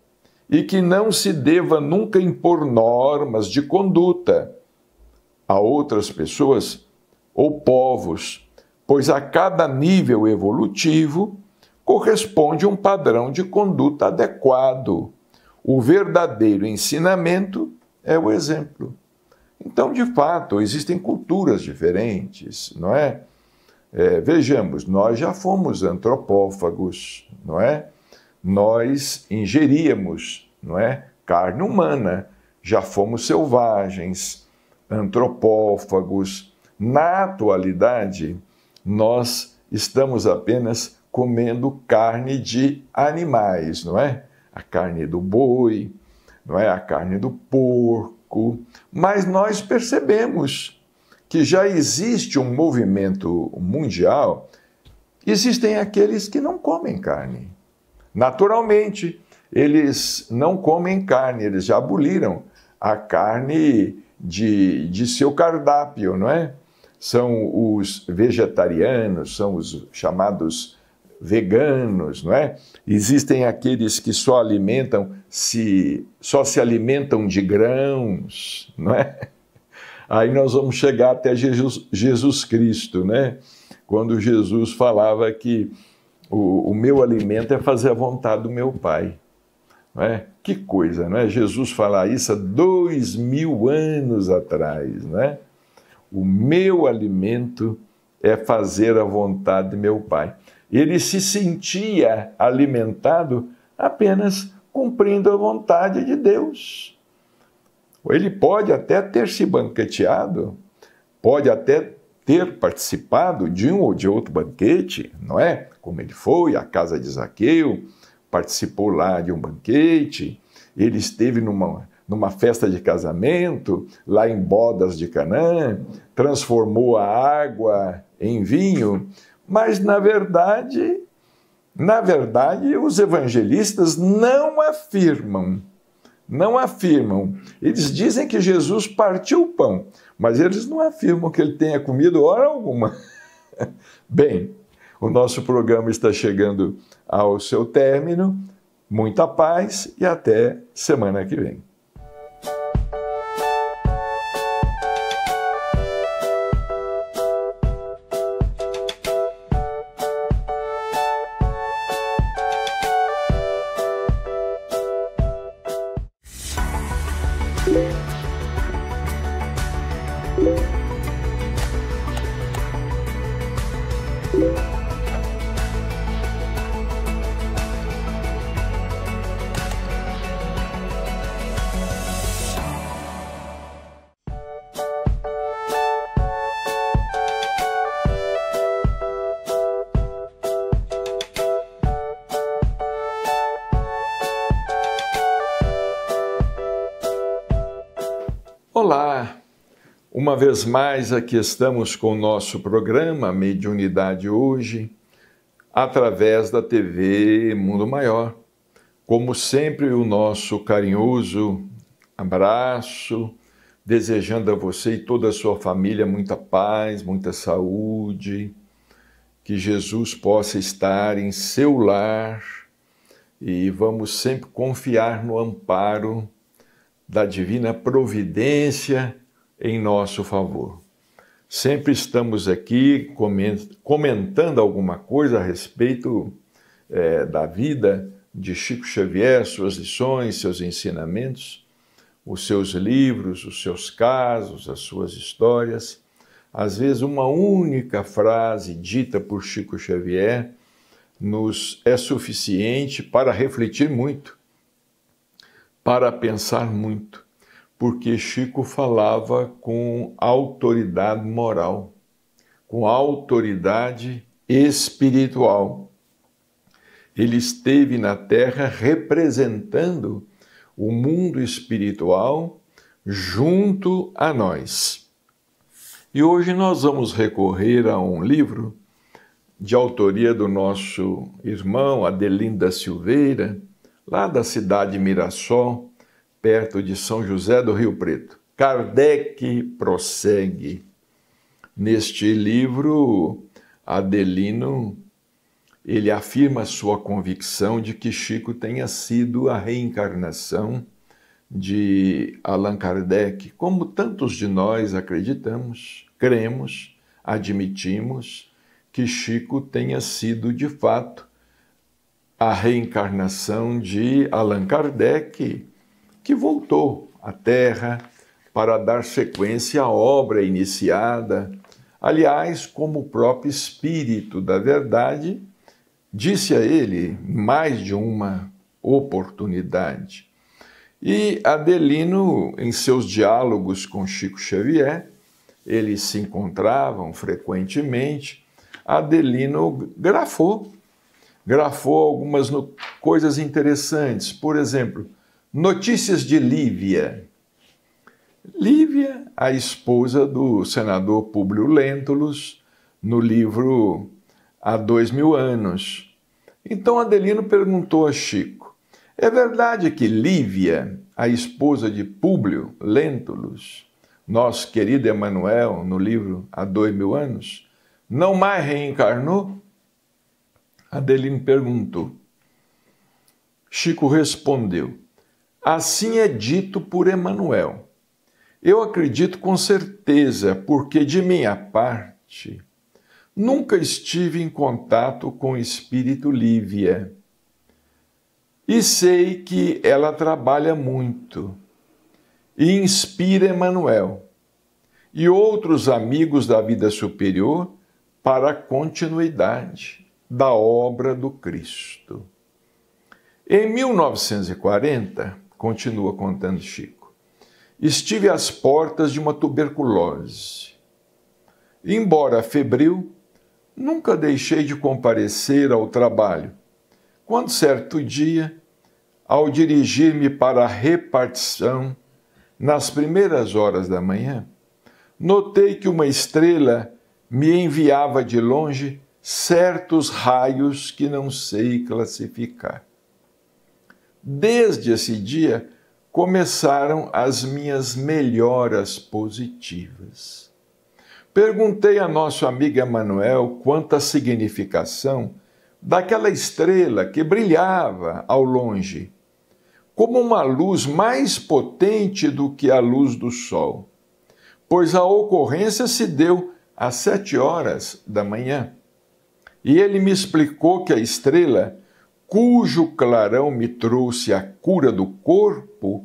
e que não se deva nunca impor normas de conduta a outras pessoas ou povos, pois a cada nível evolutivo corresponde um padrão de conduta adequado. O verdadeiro ensinamento é o exemplo. Então, de fato, existem culturas diferentes, não é? é vejamos, nós já fomos antropófagos, não é? nós ingeríamos, não é? Carne humana, já fomos selvagens, antropófagos. Na atualidade, nós estamos apenas comendo carne de animais, não é? A carne do boi, não é? A carne do porco. Mas nós percebemos que já existe um movimento mundial, existem aqueles que não comem carne. Naturalmente, eles não comem carne, eles já aboliram a carne de, de seu cardápio, não é? São os vegetarianos, são os chamados veganos, não é? Existem aqueles que só alimentam se só se alimentam de grãos, não é? Aí nós vamos chegar até Jesus, Jesus Cristo, né? Quando Jesus falava que o, o meu alimento é fazer a vontade do meu Pai. Não é? Que coisa, não é? Jesus falar isso há dois mil anos atrás, não é? O meu alimento é fazer a vontade de meu Pai. Ele se sentia alimentado apenas cumprindo a vontade de Deus. Ele pode até ter se banqueteado, pode até ter participado de um ou de outro banquete, não é? como ele foi à casa de Zaqueu, participou lá de um banquete, ele esteve numa, numa festa de casamento, lá em bodas de Canaã, transformou a água em vinho, mas na verdade, na verdade, os evangelistas não afirmam, não afirmam. Eles dizem que Jesus partiu o pão, mas eles não afirmam que ele tenha comido hora alguma. Bem, o nosso programa está chegando ao seu término. Muita paz e até semana que vem. vez mais aqui estamos com o nosso programa Mediunidade Hoje, através da TV Mundo Maior. Como sempre, o nosso carinhoso abraço, desejando a você e toda a sua família muita paz, muita saúde, que Jesus possa estar em seu lar e vamos sempre confiar no amparo da divina providência em nosso favor. Sempre estamos aqui comentando alguma coisa a respeito é, da vida de Chico Xavier, suas lições, seus ensinamentos, os seus livros, os seus casos, as suas histórias. Às vezes, uma única frase dita por Chico Xavier nos é suficiente para refletir muito, para pensar muito porque Chico falava com autoridade moral, com autoridade espiritual. Ele esteve na terra representando o mundo espiritual junto a nós. E hoje nós vamos recorrer a um livro de autoria do nosso irmão Adelinda Silveira, lá da cidade Mirassol, perto de São José do Rio Preto. Kardec prossegue neste livro Adelino ele afirma sua convicção de que Chico tenha sido a reencarnação de Allan Kardec, como tantos de nós acreditamos, cremos, admitimos que Chico tenha sido de fato a reencarnação de Allan Kardec, que voltou à terra para dar sequência à obra iniciada. Aliás, como o próprio Espírito da Verdade disse a ele mais de uma oportunidade. E Adelino, em seus diálogos com Chico Xavier, eles se encontravam frequentemente, Adelino grafou, grafou algumas coisas interessantes. Por exemplo, Notícias de Lívia. Lívia, a esposa do senador Públio Lentulus, no livro Há Dois Mil Anos. Então Adelino perguntou a Chico: É verdade que Lívia, a esposa de Públio Lentulus, nosso querido Emanuel, no livro Há Dois Mil Anos, não mais reencarnou? Adelino perguntou. Chico respondeu: Assim é dito por Emanuel. Eu acredito com certeza, porque de minha parte nunca estive em contato com o espírito Lívia. E sei que ela trabalha muito e inspira Emanuel e outros amigos da vida superior para a continuidade da obra do Cristo. Em 1940, continua contando Chico. Estive às portas de uma tuberculose. Embora febril, nunca deixei de comparecer ao trabalho. Quando certo dia, ao dirigir-me para a repartição, nas primeiras horas da manhã, notei que uma estrela me enviava de longe certos raios que não sei classificar. Desde esse dia começaram as minhas melhoras positivas. Perguntei a nosso amigo Emanuel quanto à significação daquela estrela que brilhava ao longe, como uma luz mais potente do que a luz do sol, pois a ocorrência se deu às sete horas da manhã. E ele me explicou que a estrela cujo clarão me trouxe a cura do corpo,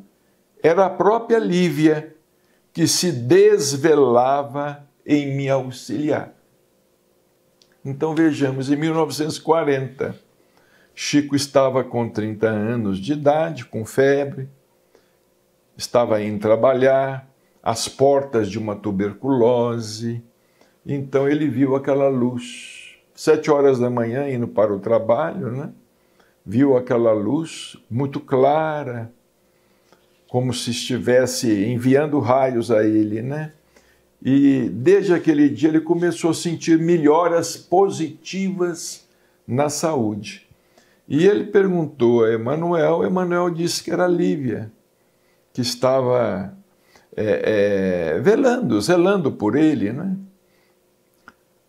era a própria Lívia, que se desvelava em me auxiliar. Então vejamos, em 1940, Chico estava com 30 anos de idade, com febre, estava em trabalhar, às portas de uma tuberculose. Então ele viu aquela luz. Sete horas da manhã, indo para o trabalho, né? viu aquela luz muito clara, como se estivesse enviando raios a ele, né? E desde aquele dia ele começou a sentir melhoras positivas na saúde. E ele perguntou a Emanuel, Emanuel disse que era Lívia, que estava é, é, velando, zelando por ele, né?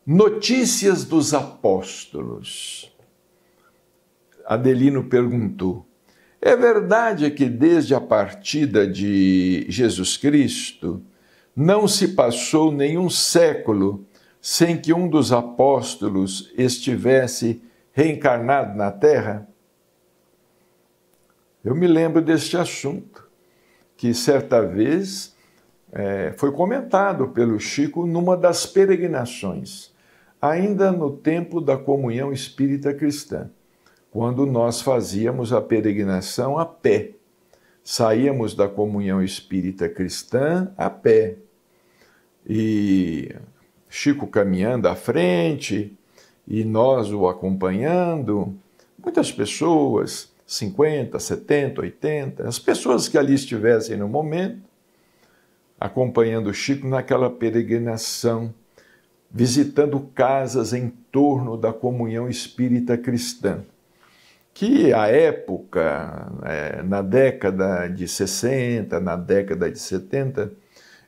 Notícias dos apóstolos. Adelino perguntou: É verdade que desde a partida de Jesus Cristo não se passou nenhum século sem que um dos apóstolos estivesse reencarnado na Terra? Eu me lembro deste assunto, que certa vez é, foi comentado pelo Chico numa das peregrinações, ainda no tempo da comunhão espírita cristã quando nós fazíamos a peregrinação a pé. Saíamos da comunhão espírita cristã a pé. E Chico caminhando à frente e nós o acompanhando. Muitas pessoas, 50, 70, 80, as pessoas que ali estivessem no momento, acompanhando Chico naquela peregrinação, visitando casas em torno da comunhão espírita cristã que à época, é, na década de 60, na década de 70,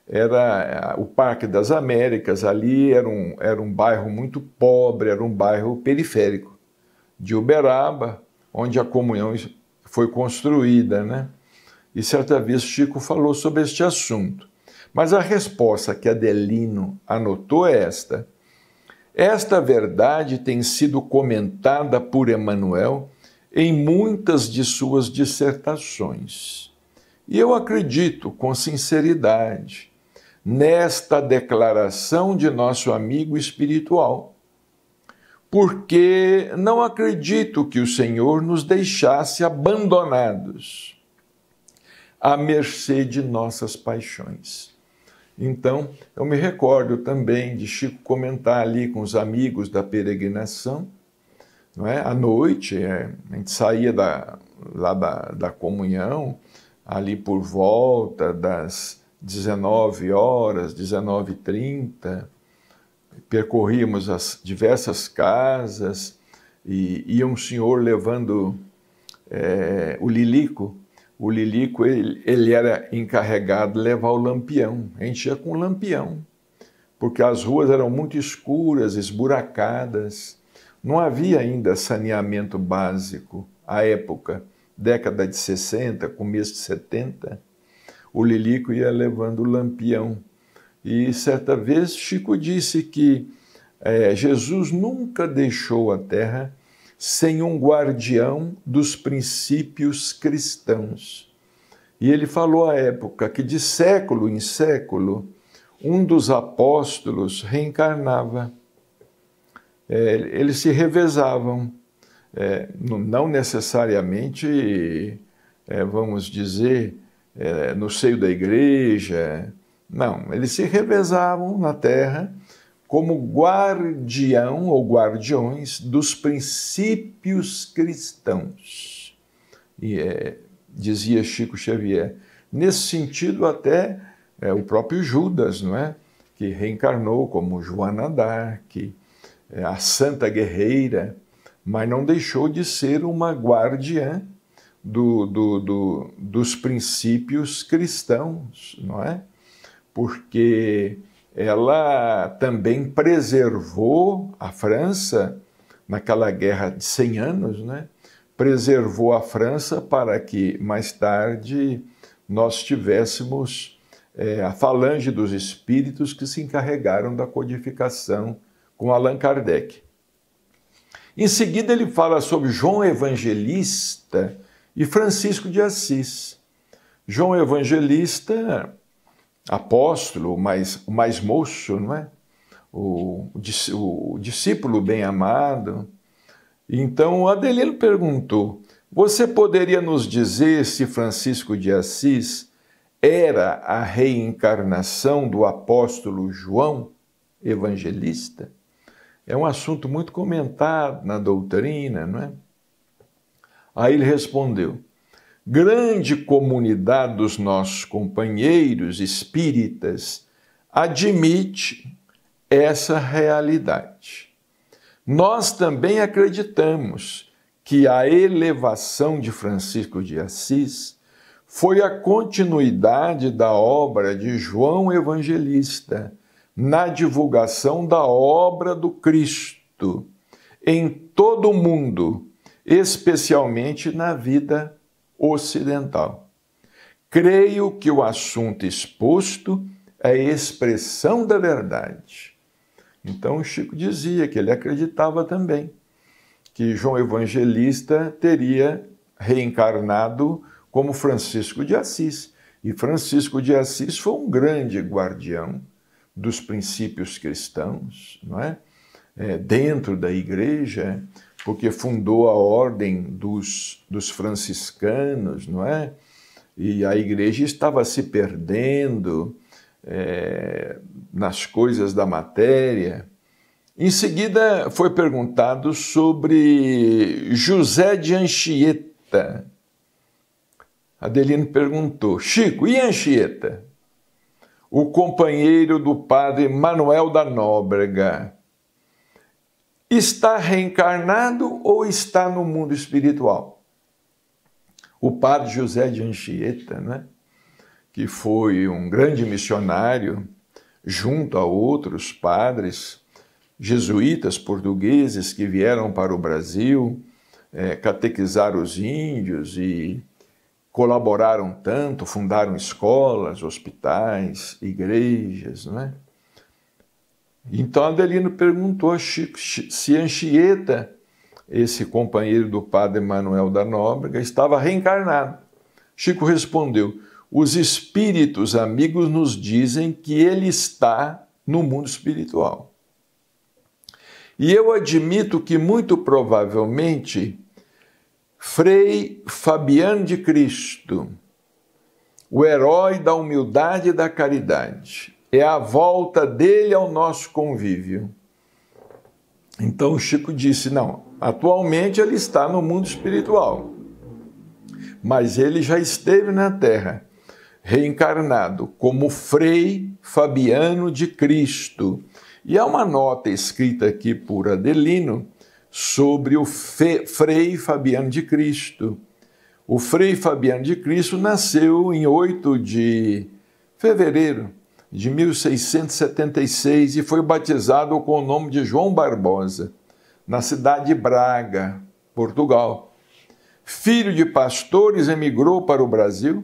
era o Parque das Américas, ali era um, era um bairro muito pobre, era um bairro periférico de Uberaba, onde a comunhão foi construída, né? E certa vez Chico falou sobre este assunto. Mas a resposta que Adelino anotou é esta: Esta verdade tem sido comentada por Emmanuel em muitas de suas dissertações. E eu acredito com sinceridade nesta declaração de nosso amigo espiritual, porque não acredito que o Senhor nos deixasse abandonados à mercê de nossas paixões. Então, eu me recordo também de Chico comentar ali com os amigos da peregrinação não é? À noite, é, a gente saía da, lá da, da comunhão, ali por volta das 19 horas, 19h30, percorríamos as diversas casas e ia um senhor levando é, o Lilico. O Lilico, ele, ele era encarregado de levar o lampião, a gente ia com o lampião, porque as ruas eram muito escuras, esburacadas, não havia ainda saneamento básico à época, década de 60, começo de 70. O Lilico ia levando o lampião. E certa vez Chico disse que é, Jesus nunca deixou a terra sem um guardião dos princípios cristãos. E ele falou à época que de século em século um dos apóstolos reencarnava é, eles se revezavam, é, não necessariamente, é, vamos dizer, é, no seio da igreja, não, eles se revezavam na terra como guardião ou guardiões dos princípios cristãos. E é, dizia Chico Xavier. Nesse sentido, até é, o próprio Judas, não é? que reencarnou como Joana d'Arc, é, a santa guerreira, mas não deixou de ser uma guardiã do, do, do, dos princípios cristãos, não é? Porque ela também preservou a França naquela guerra de 100 anos, né? Preservou a França para que mais tarde nós tivéssemos é, a falange dos espíritos que se encarregaram da codificação com Allan Kardec. Em seguida, ele fala sobre João Evangelista e Francisco de Assis. João Evangelista, apóstolo, mas o mais moço, não é? O, o, o discípulo bem amado. Então, o Adelino perguntou: Você poderia nos dizer se Francisco de Assis era a reencarnação do apóstolo João Evangelista? É um assunto muito comentado na doutrina, não é? Aí ele respondeu: Grande comunidade dos nossos companheiros espíritas admite essa realidade. Nós também acreditamos que a elevação de Francisco de Assis foi a continuidade da obra de João Evangelista na divulgação da obra do Cristo em todo o mundo, especialmente na vida ocidental. Creio que o assunto exposto é expressão da verdade. Então, Chico dizia que ele acreditava também que João Evangelista teria reencarnado como Francisco de Assis. E Francisco de Assis foi um grande guardião dos princípios cristãos, não é? é dentro da igreja, porque fundou a ordem dos, dos franciscanos, não é? E a igreja estava se perdendo é, nas coisas da matéria. Em seguida, foi perguntado sobre José de Anchieta. Adelino perguntou: Chico, e Anchieta? o companheiro do padre Manuel da Nóbrega. Está reencarnado ou está no mundo espiritual? O padre José de Anchieta, né? que foi um grande missionário, junto a outros padres jesuítas portugueses que vieram para o Brasil é, eh, catequizar os índios e colaboraram tanto, fundaram escolas, hospitais, igrejas, não é? Então Adelino perguntou a Chico se Anchieta, esse companheiro do padre Manuel da Nóbrega, estava reencarnado. Chico respondeu: Os espíritos amigos nos dizem que ele está no mundo espiritual. E eu admito que muito provavelmente Frei Fabiano de Cristo, o herói da humildade e da caridade. É a volta dele ao nosso convívio. Então Chico disse: não, atualmente ele está no mundo espiritual, mas ele já esteve na terra, reencarnado como Frei Fabiano de Cristo. E há uma nota escrita aqui por Adelino sobre o Fe, Frei Fabiano de Cristo. O Frei Fabiano de Cristo nasceu em 8 de fevereiro de 1676 e foi batizado com o nome de João Barbosa, na cidade de Braga, Portugal. Filho de pastores, emigrou para o Brasil,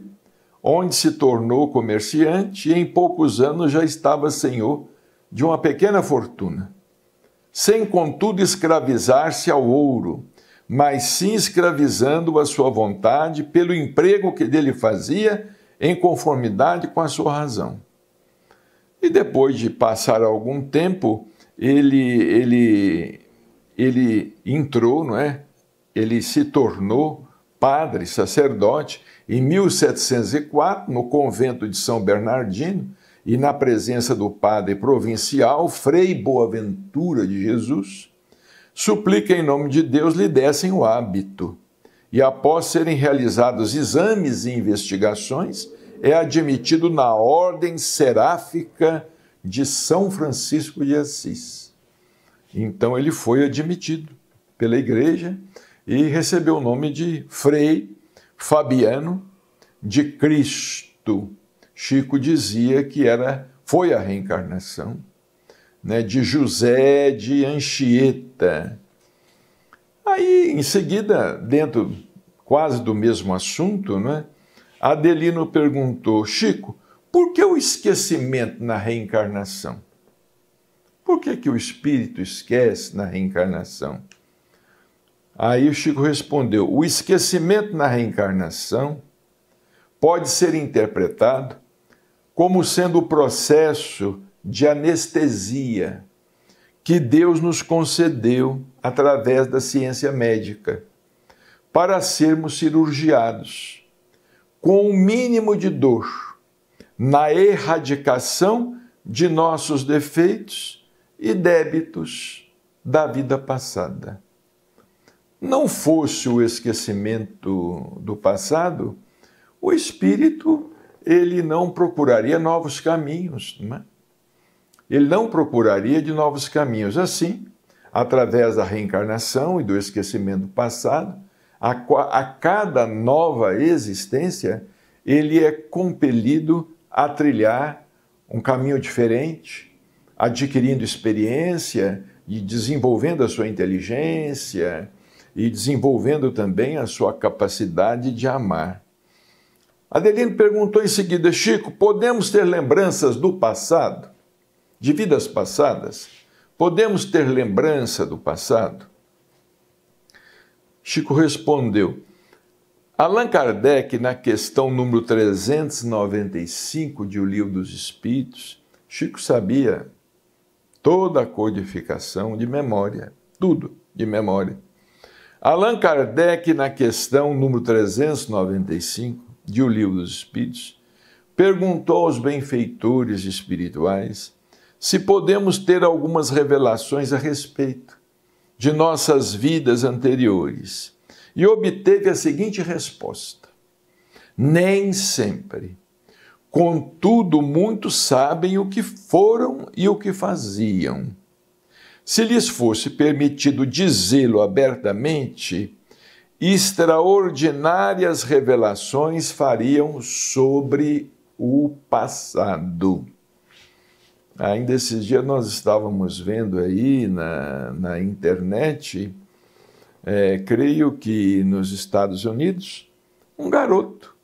onde se tornou comerciante e em poucos anos já estava senhor de uma pequena fortuna sem contudo escravizar-se ao ouro, mas sim escravizando a sua vontade pelo emprego que dele fazia em conformidade com a sua razão. E depois de passar algum tempo, ele ele ele entrou, não é? Ele se tornou padre, sacerdote em 1704 no convento de São Bernardino e na presença do padre provincial, Frei Boaventura de Jesus, suplica em nome de Deus lhe dessem o hábito. E após serem realizados exames e investigações, é admitido na Ordem Seráfica de São Francisco de Assis. Então ele foi admitido pela igreja e recebeu o nome de Frei Fabiano de Cristo Chico dizia que era foi a reencarnação né, de José de Anchieta. Aí, em seguida, dentro quase do mesmo assunto, né, Adelino perguntou: Chico, por que o esquecimento na reencarnação? Por que, que o espírito esquece na reencarnação? Aí o Chico respondeu: o esquecimento na reencarnação pode ser interpretado como sendo o processo de anestesia que Deus nos concedeu através da ciência médica para sermos cirurgiados com o um mínimo de dor na erradicação de nossos defeitos e débitos da vida passada. Não fosse o esquecimento do passado, o espírito ele não procuraria novos caminhos, não é? Ele não procuraria de novos caminhos. Assim, através da reencarnação e do esquecimento passado, a, a cada nova existência, ele é compelido a trilhar um caminho diferente, adquirindo experiência e desenvolvendo a sua inteligência e desenvolvendo também a sua capacidade de amar. Adelino perguntou em seguida: Chico, podemos ter lembranças do passado? De vidas passadas? Podemos ter lembrança do passado? Chico respondeu: Allan Kardec, na questão número 395 de O Livro dos Espíritos, Chico sabia toda a codificação de memória, tudo de memória. Allan Kardec, na questão número 395, de o Livro dos Espíritos, perguntou aos benfeitores espirituais se podemos ter algumas revelações a respeito de nossas vidas anteriores e obteve a seguinte resposta: Nem sempre. Contudo, muitos sabem o que foram e o que faziam. Se lhes fosse permitido dizê-lo abertamente, extraordinárias revelações fariam sobre o passado. Ainda esses dias nós estávamos vendo aí na, na internet, é, creio que nos Estados Unidos, um garoto.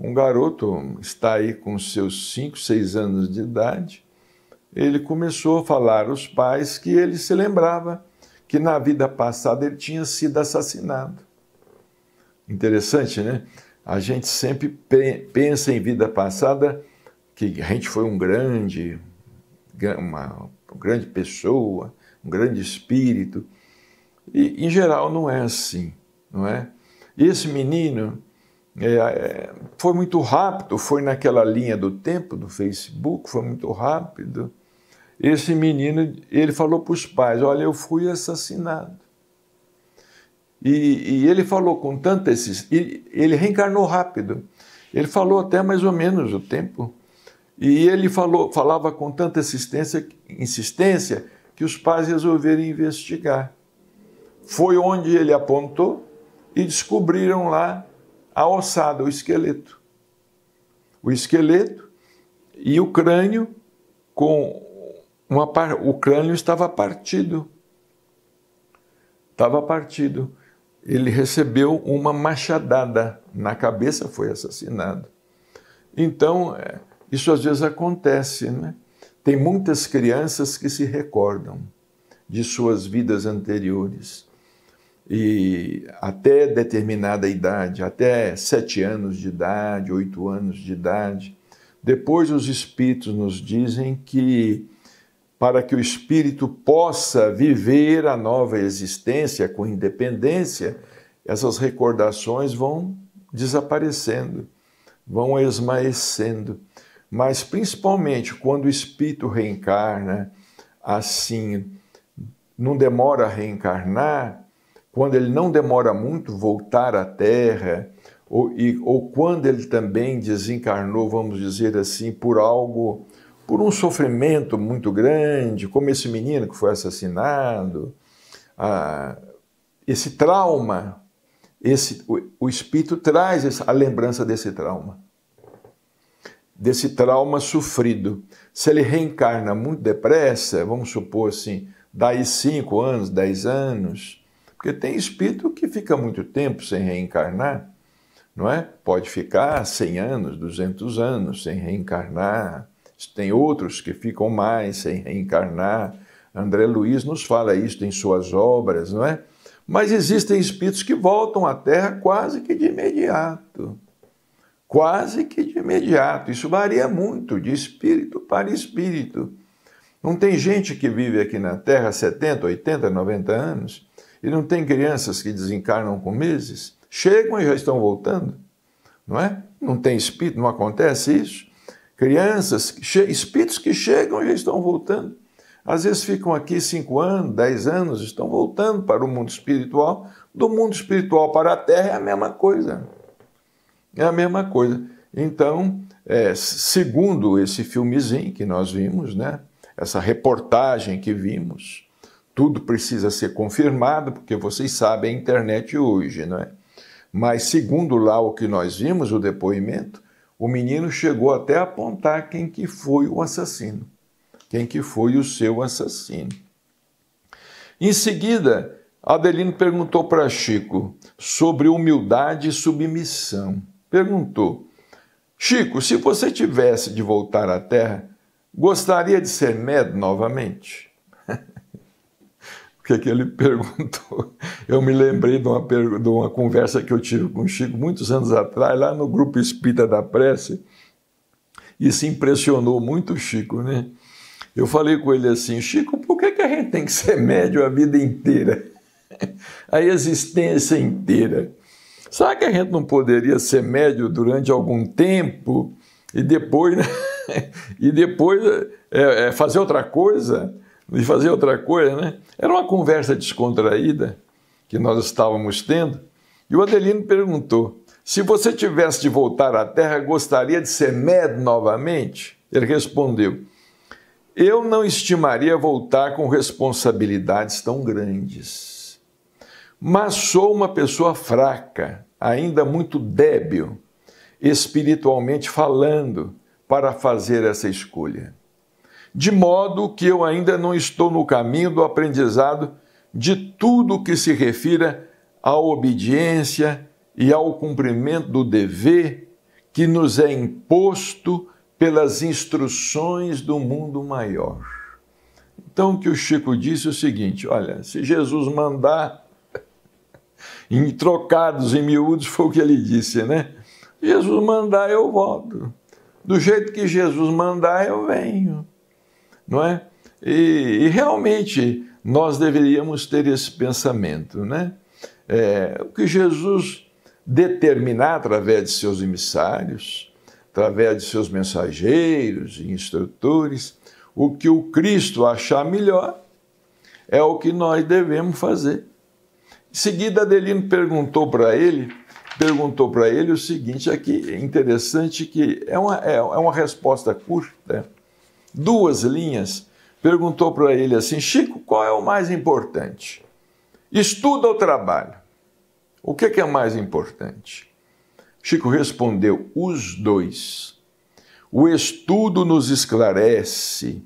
Um garoto está aí com seus 5, 6 anos de idade. Ele começou a falar aos pais que ele se lembrava que na vida passada ele tinha sido assassinado. Interessante, né? A gente sempre pensa em vida passada que a gente foi um grande, uma, grande pessoa, um grande espírito. E, em geral, não é assim, não é? E esse menino é, é foi muito rápido, foi naquela linha do tempo do Facebook, foi muito rápido. Esse menino, ele falou para os pais: Olha, eu fui assassinado. E, e ele falou com tanta esses. Ele reencarnou rápido. Ele falou até mais ou menos o tempo. E ele falou, falava com tanta insistência, insistência que os pais resolveram investigar. Foi onde ele apontou e descobriram lá a ossada, o esqueleto. O esqueleto e o crânio com uma par... o crânio estava partido. Estava partido. Ele recebeu uma machadada na cabeça, foi assassinado. Então, é, isso às vezes acontece, né? Tem muitas crianças que se recordam de suas vidas anteriores. E até determinada idade, até sete anos de idade, oito anos de idade, depois os espíritos nos dizem que para que o espírito possa viver a nova existência com independência, essas recordações vão desaparecendo, vão esmaecendo. Mas principalmente quando o espírito reencarna, assim, não demora a reencarnar, quando ele não demora muito voltar à Terra, ou, e, ou quando ele também desencarnou, vamos dizer assim, por algo por um sofrimento muito grande, como esse menino que foi assassinado, esse trauma, esse, o, o Espírito traz essa, a lembrança desse trauma, desse trauma sofrido. Se ele reencarna muito depressa, vamos supor assim, daí cinco anos, dez anos, porque tem espírito que fica muito tempo sem reencarnar, não é? Pode ficar 100 anos, 200 anos sem reencarnar, tem outros que ficam mais sem reencarnar. André Luiz nos fala isso em suas obras, não é? Mas existem espíritos que voltam à Terra quase que de imediato. Quase que de imediato. Isso varia muito de espírito para espírito. Não tem gente que vive aqui na Terra 70, 80, 90 anos e não tem crianças que desencarnam com meses. Chegam e já estão voltando, não é? Não tem espírito, não acontece isso crianças, espíritos que chegam e já estão voltando. Às vezes ficam aqui cinco anos, dez anos, estão voltando para o mundo espiritual. Do mundo espiritual para a terra é a mesma coisa. É a mesma coisa. Então, é, segundo esse filmezinho que nós vimos, né, essa reportagem que vimos, tudo precisa ser confirmado, porque vocês sabem a internet hoje, não é? Mas segundo lá o que nós vimos, o depoimento, o menino chegou até a apontar quem que foi o assassino, quem que foi o seu assassino. Em seguida, Adelino perguntou para Chico sobre humildade e submissão. Perguntou: Chico, se você tivesse de voltar à Terra, gostaria de ser médio novamente? que, é que ele perguntou. Eu me lembrei de uma, de uma conversa que eu tive com o Chico muitos anos atrás, lá no Grupo Espírita da Prece, e se impressionou muito o Chico, né? Eu falei com ele assim, Chico, por que, que a gente tem que ser médio a vida inteira? A existência inteira. Será que a gente não poderia ser médio durante algum tempo e depois, né? e depois é, é, fazer outra coisa? e fazer outra coisa, né? Era uma conversa descontraída que nós estávamos tendo, e o Adelino perguntou: se você tivesse de voltar à Terra, gostaria de ser médio novamente? Ele respondeu: eu não estimaria voltar com responsabilidades tão grandes, mas sou uma pessoa fraca, ainda muito débil, espiritualmente falando, para fazer essa escolha de modo que eu ainda não estou no caminho do aprendizado de tudo que se refira à obediência e ao cumprimento do dever que nos é imposto pelas instruções do mundo maior. Então, o que o Chico disse é o seguinte: olha, se Jesus mandar, em trocados, em miúdos, foi o que ele disse, né? Jesus mandar, eu volto. Do jeito que Jesus mandar, eu venho não é? E, e realmente nós deveríamos ter esse pensamento, né? É, o que Jesus determinar através de seus emissários, através de seus mensageiros e instrutores, o que o Cristo achar melhor é o que nós devemos fazer. Em seguida, Adelino perguntou para ele, perguntou para ele o seguinte aqui, é interessante que é uma, é, é uma resposta curta, né? duas linhas, perguntou para ele assim: Chico, qual é o mais importante? Estudo ou trabalho? O que, é que é mais importante? Chico respondeu: os dois. O estudo nos esclarece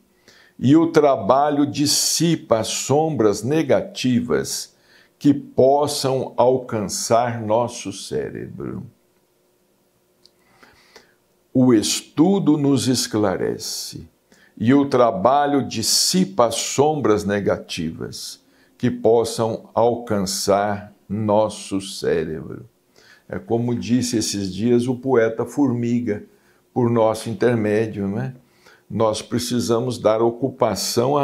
e o trabalho dissipa as sombras negativas que possam alcançar nosso cérebro. O estudo nos esclarece e o trabalho dissipa as sombras negativas que possam alcançar nosso cérebro. É como disse esses dias o poeta Formiga, por nosso intermédio, não é? Nós precisamos dar ocupação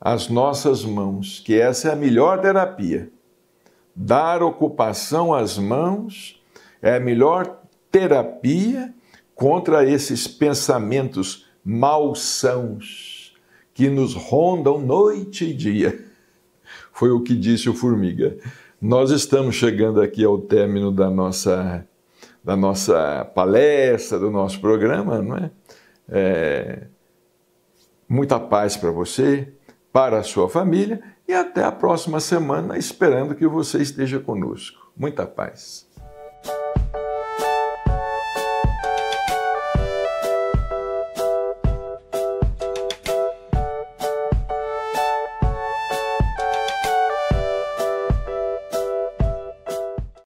às nossas mãos, que essa é a melhor terapia. Dar ocupação às mãos é a melhor terapia contra esses pensamentos malsãos que nos rondam noite e dia. Foi o que disse o Formiga. Nós estamos chegando aqui ao término da nossa, da nossa palestra, do nosso programa, não é? é muita paz para você, para a sua família e até a próxima semana, esperando que você esteja conosco. Muita paz.